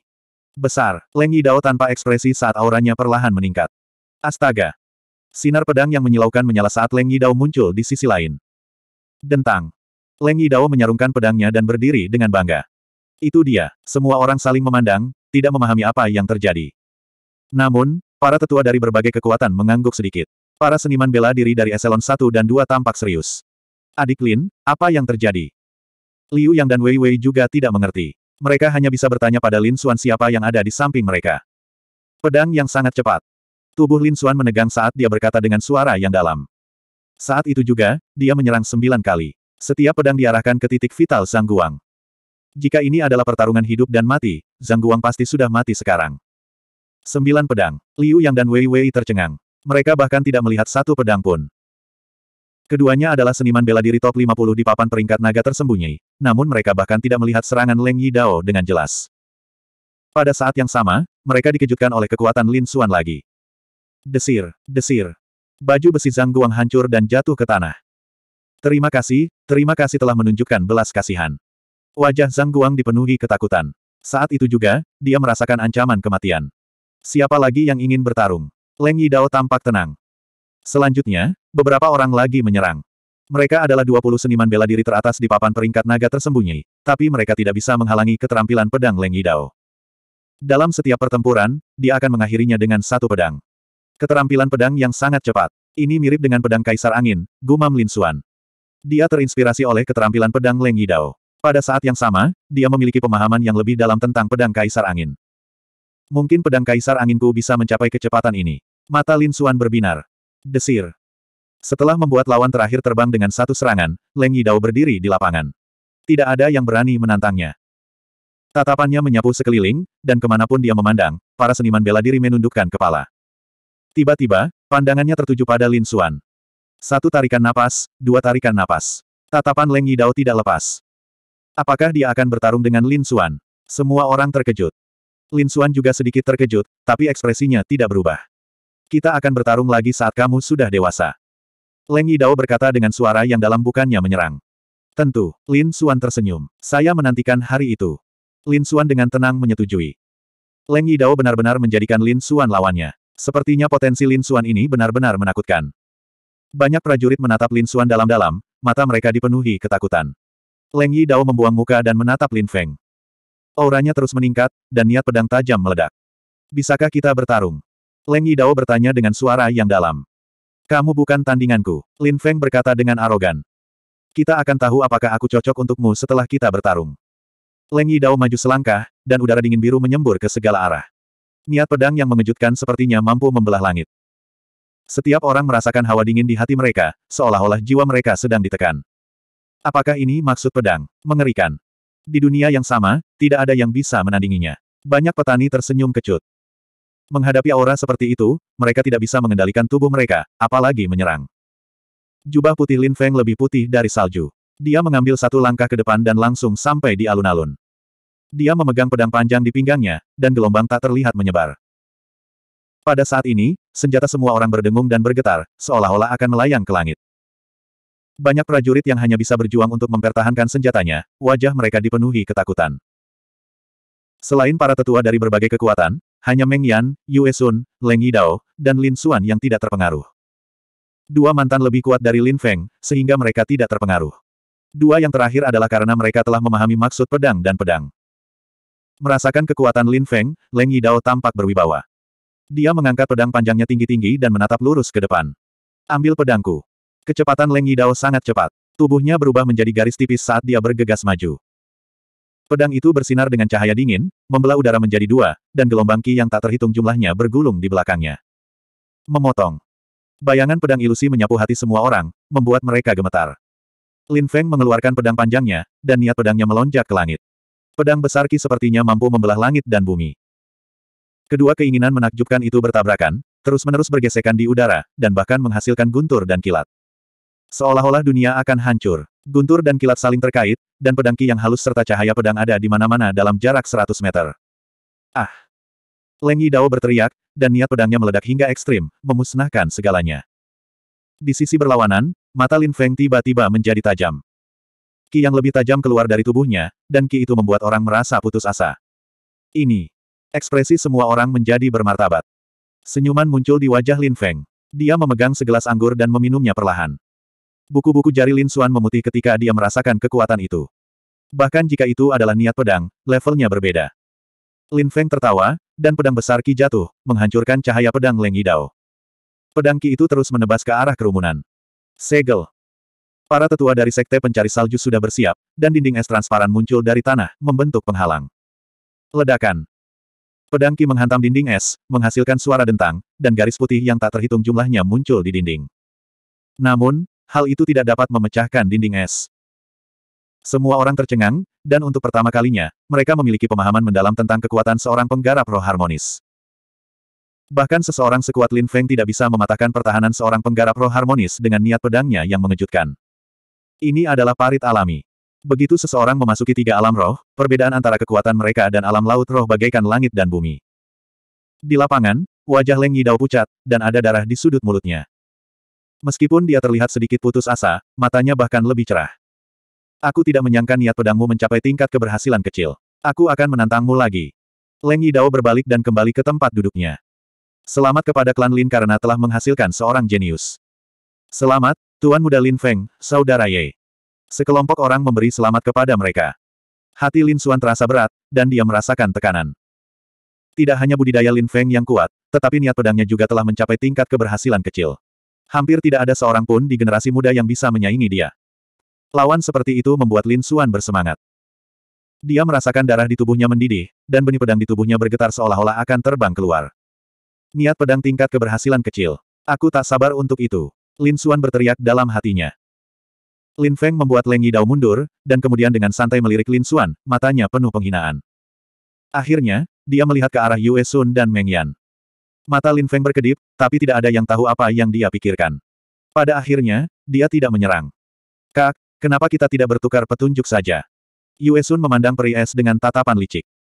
Besar, Leng Yidao tanpa ekspresi saat auranya perlahan meningkat. Astaga. Sinar pedang yang menyilaukan menyala saat Leng Yidao muncul di sisi lain. Dentang. Leng Yidao menyarungkan pedangnya dan berdiri dengan bangga. Itu dia, semua orang saling memandang, tidak memahami apa yang terjadi. Namun, para tetua dari berbagai kekuatan mengangguk sedikit. Para seniman bela diri dari eselon 1 dan 2 tampak serius. Adik Lin, apa yang terjadi? Liu Yang dan Wei Wei juga tidak mengerti. Mereka hanya bisa bertanya pada Lin Xuan siapa yang ada di samping mereka. Pedang yang sangat cepat. Tubuh Lin Xuan menegang saat dia berkata dengan suara yang dalam. Saat itu juga, dia menyerang sembilan kali. Setiap pedang diarahkan ke titik vital Sang Guang. Jika ini adalah pertarungan hidup dan mati, Zhang Guang pasti sudah mati sekarang. Sembilan pedang. Liu Yang dan Wei Wei tercengang. Mereka bahkan tidak melihat satu pedang pun. Keduanya adalah seniman bela diri top 50 di papan peringkat naga tersembunyi, namun mereka bahkan tidak melihat serangan Leng Yi Dao dengan jelas. Pada saat yang sama, mereka dikejutkan oleh kekuatan Lin Xuan lagi. Desir, desir. Baju besi Zhang Guang hancur dan jatuh ke tanah. Terima kasih, terima kasih telah menunjukkan belas kasihan. Wajah Zhang Guang dipenuhi ketakutan. Saat itu juga, dia merasakan ancaman kematian. Siapa lagi yang ingin bertarung? Leng Yidao tampak tenang. Selanjutnya, beberapa orang lagi menyerang. Mereka adalah 20 seniman bela diri teratas di papan peringkat naga tersembunyi, tapi mereka tidak bisa menghalangi keterampilan pedang Leng Yidao. Dalam setiap pertempuran, dia akan mengakhirinya dengan satu pedang. Keterampilan pedang yang sangat cepat. Ini mirip dengan pedang Kaisar Angin, Gumam Lin Xuan. Dia terinspirasi oleh keterampilan pedang Leng Yidao. Pada saat yang sama, dia memiliki pemahaman yang lebih dalam tentang pedang kaisar angin. Mungkin pedang kaisar anginku bisa mencapai kecepatan ini. Mata Lin Xuan berbinar. Desir. Setelah membuat lawan terakhir terbang dengan satu serangan, Leng Yidao berdiri di lapangan. Tidak ada yang berani menantangnya. Tatapannya menyapu sekeliling, dan kemanapun dia memandang, para seniman bela diri menundukkan kepala. Tiba-tiba, pandangannya tertuju pada Lin Xuan. Satu tarikan napas, dua tarikan napas. Tatapan Leng Yidao tidak lepas. Apakah dia akan bertarung dengan Lin Xuan? Semua orang terkejut. Lin Xuan juga sedikit terkejut, tapi ekspresinya tidak berubah. Kita akan bertarung lagi saat kamu sudah dewasa. Leng Yidao berkata dengan suara yang dalam bukannya menyerang. Tentu, Lin Xuan tersenyum. Saya menantikan hari itu. Lin Xuan dengan tenang menyetujui. Leng Yidao benar-benar menjadikan Lin Xuan lawannya. Sepertinya potensi Lin Xuan ini benar-benar menakutkan. Banyak prajurit menatap Lin Xuan dalam-dalam, mata mereka dipenuhi ketakutan. Leng Yi Dao membuang muka dan menatap Lin Feng. Auranya terus meningkat, dan niat pedang tajam meledak. Bisakah kita bertarung? Leng Yi Dao bertanya dengan suara yang dalam. Kamu bukan tandinganku, Lin Feng berkata dengan arogan. Kita akan tahu apakah aku cocok untukmu setelah kita bertarung. Leng Yi Dao maju selangkah, dan udara dingin biru menyembur ke segala arah. Niat pedang yang mengejutkan sepertinya mampu membelah langit. Setiap orang merasakan hawa dingin di hati mereka, seolah-olah jiwa mereka sedang ditekan. Apakah ini maksud pedang? Mengerikan. Di dunia yang sama, tidak ada yang bisa menandinginya. Banyak petani tersenyum kecut. Menghadapi aura seperti itu, mereka tidak bisa mengendalikan tubuh mereka, apalagi menyerang. Jubah putih Lin Feng lebih putih dari salju. Dia mengambil satu langkah ke depan dan langsung sampai di alun-alun. Dia memegang pedang panjang di pinggangnya, dan gelombang tak terlihat menyebar. Pada saat ini, senjata semua orang berdengung dan bergetar, seolah-olah akan melayang ke langit. Banyak prajurit yang hanya bisa berjuang untuk mempertahankan senjatanya, wajah mereka dipenuhi ketakutan. Selain para tetua dari berbagai kekuatan, hanya Meng Yan, Yue Sun, Leng Yidao, dan Lin Xuan yang tidak terpengaruh. Dua mantan lebih kuat dari Lin Feng, sehingga mereka tidak terpengaruh. Dua yang terakhir adalah karena mereka telah memahami maksud pedang dan pedang. Merasakan kekuatan Lin Feng, Leng Yidao tampak berwibawa. Dia mengangkat pedang panjangnya tinggi-tinggi dan menatap lurus ke depan. Ambil pedangku. Kecepatan Leng Yidao sangat cepat. Tubuhnya berubah menjadi garis tipis saat dia bergegas maju. Pedang itu bersinar dengan cahaya dingin, membelah udara menjadi dua, dan gelombang ki yang tak terhitung jumlahnya bergulung di belakangnya. Memotong. Bayangan pedang ilusi menyapu hati semua orang, membuat mereka gemetar. Lin Feng mengeluarkan pedang panjangnya, dan niat pedangnya melonjak ke langit. Pedang besar Ki sepertinya mampu membelah langit dan bumi. Kedua keinginan menakjubkan itu bertabrakan, terus-menerus bergesekan di udara, dan bahkan menghasilkan guntur dan kilat. Seolah-olah dunia akan hancur. Guntur dan kilat saling terkait, dan pedangki yang halus serta cahaya pedang ada di mana-mana dalam jarak 100 meter. Ah! Leng Yidao berteriak, dan niat pedangnya meledak hingga ekstrim, memusnahkan segalanya. Di sisi berlawanan, mata Lin Feng tiba-tiba menjadi tajam. Ki yang lebih tajam keluar dari tubuhnya, dan ki itu membuat orang merasa putus asa. Ini. Ekspresi semua orang menjadi bermartabat. Senyuman muncul di wajah Lin Feng. Dia memegang segelas anggur dan meminumnya perlahan. Buku-buku jari Lin Xuan memutih ketika dia merasakan kekuatan itu. Bahkan jika itu adalah niat pedang, levelnya berbeda. Lin Feng tertawa, dan pedang besar Ki jatuh, menghancurkan cahaya pedang Leng Yidao. Pedang Ki itu terus menebas ke arah kerumunan. Segel. Para tetua dari Sekte Pencari Salju sudah bersiap, dan dinding es transparan muncul dari tanah, membentuk penghalang. Ledakan. Pedang Ki menghantam dinding es, menghasilkan suara dentang, dan garis putih yang tak terhitung jumlahnya muncul di dinding. Namun, hal itu tidak dapat memecahkan dinding es. Semua orang tercengang, dan untuk pertama kalinya, mereka memiliki pemahaman mendalam tentang kekuatan seorang penggarap roh harmonis. Bahkan seseorang sekuat Lin Feng tidak bisa mematahkan pertahanan seorang penggarap roh harmonis dengan niat pedangnya yang mengejutkan. Ini adalah parit alami. Begitu seseorang memasuki tiga alam roh, perbedaan antara kekuatan mereka dan alam laut roh bagaikan langit dan bumi. Di lapangan, wajah Leng Yidao pucat, dan ada darah di sudut mulutnya. Meskipun dia terlihat sedikit putus asa, matanya bahkan lebih cerah. Aku tidak menyangka niat pedangmu mencapai tingkat keberhasilan kecil. Aku akan menantangmu lagi. Leng Yidao berbalik dan kembali ke tempat duduknya. Selamat kepada klan Lin karena telah menghasilkan seorang jenius. Selamat, Tuan Muda Lin Feng, Saudara Ye. Sekelompok orang memberi selamat kepada mereka. Hati Lin Xuan terasa berat, dan dia merasakan tekanan. Tidak hanya budidaya Lin Feng yang kuat, tetapi niat pedangnya juga telah mencapai tingkat keberhasilan kecil. Hampir tidak ada seorang pun di generasi muda yang bisa menyaingi dia. Lawan seperti itu membuat Lin Xuan bersemangat. Dia merasakan darah di tubuhnya mendidih, dan benih pedang di tubuhnya bergetar seolah-olah akan terbang keluar. Niat pedang tingkat keberhasilan kecil. Aku tak sabar untuk itu. Lin Xuan berteriak dalam hatinya. Lin Feng membuat Leng Yidao mundur, dan kemudian dengan santai melirik Lin Xuan, matanya penuh penghinaan. Akhirnya, dia melihat ke arah Yue Sun dan Meng Yan. Mata Lin Feng berkedip, tapi tidak ada yang tahu apa yang dia pikirkan. Pada akhirnya, dia tidak menyerang. Kak, kenapa kita tidak bertukar petunjuk saja? Yue Sun memandang peri es dengan tatapan licik.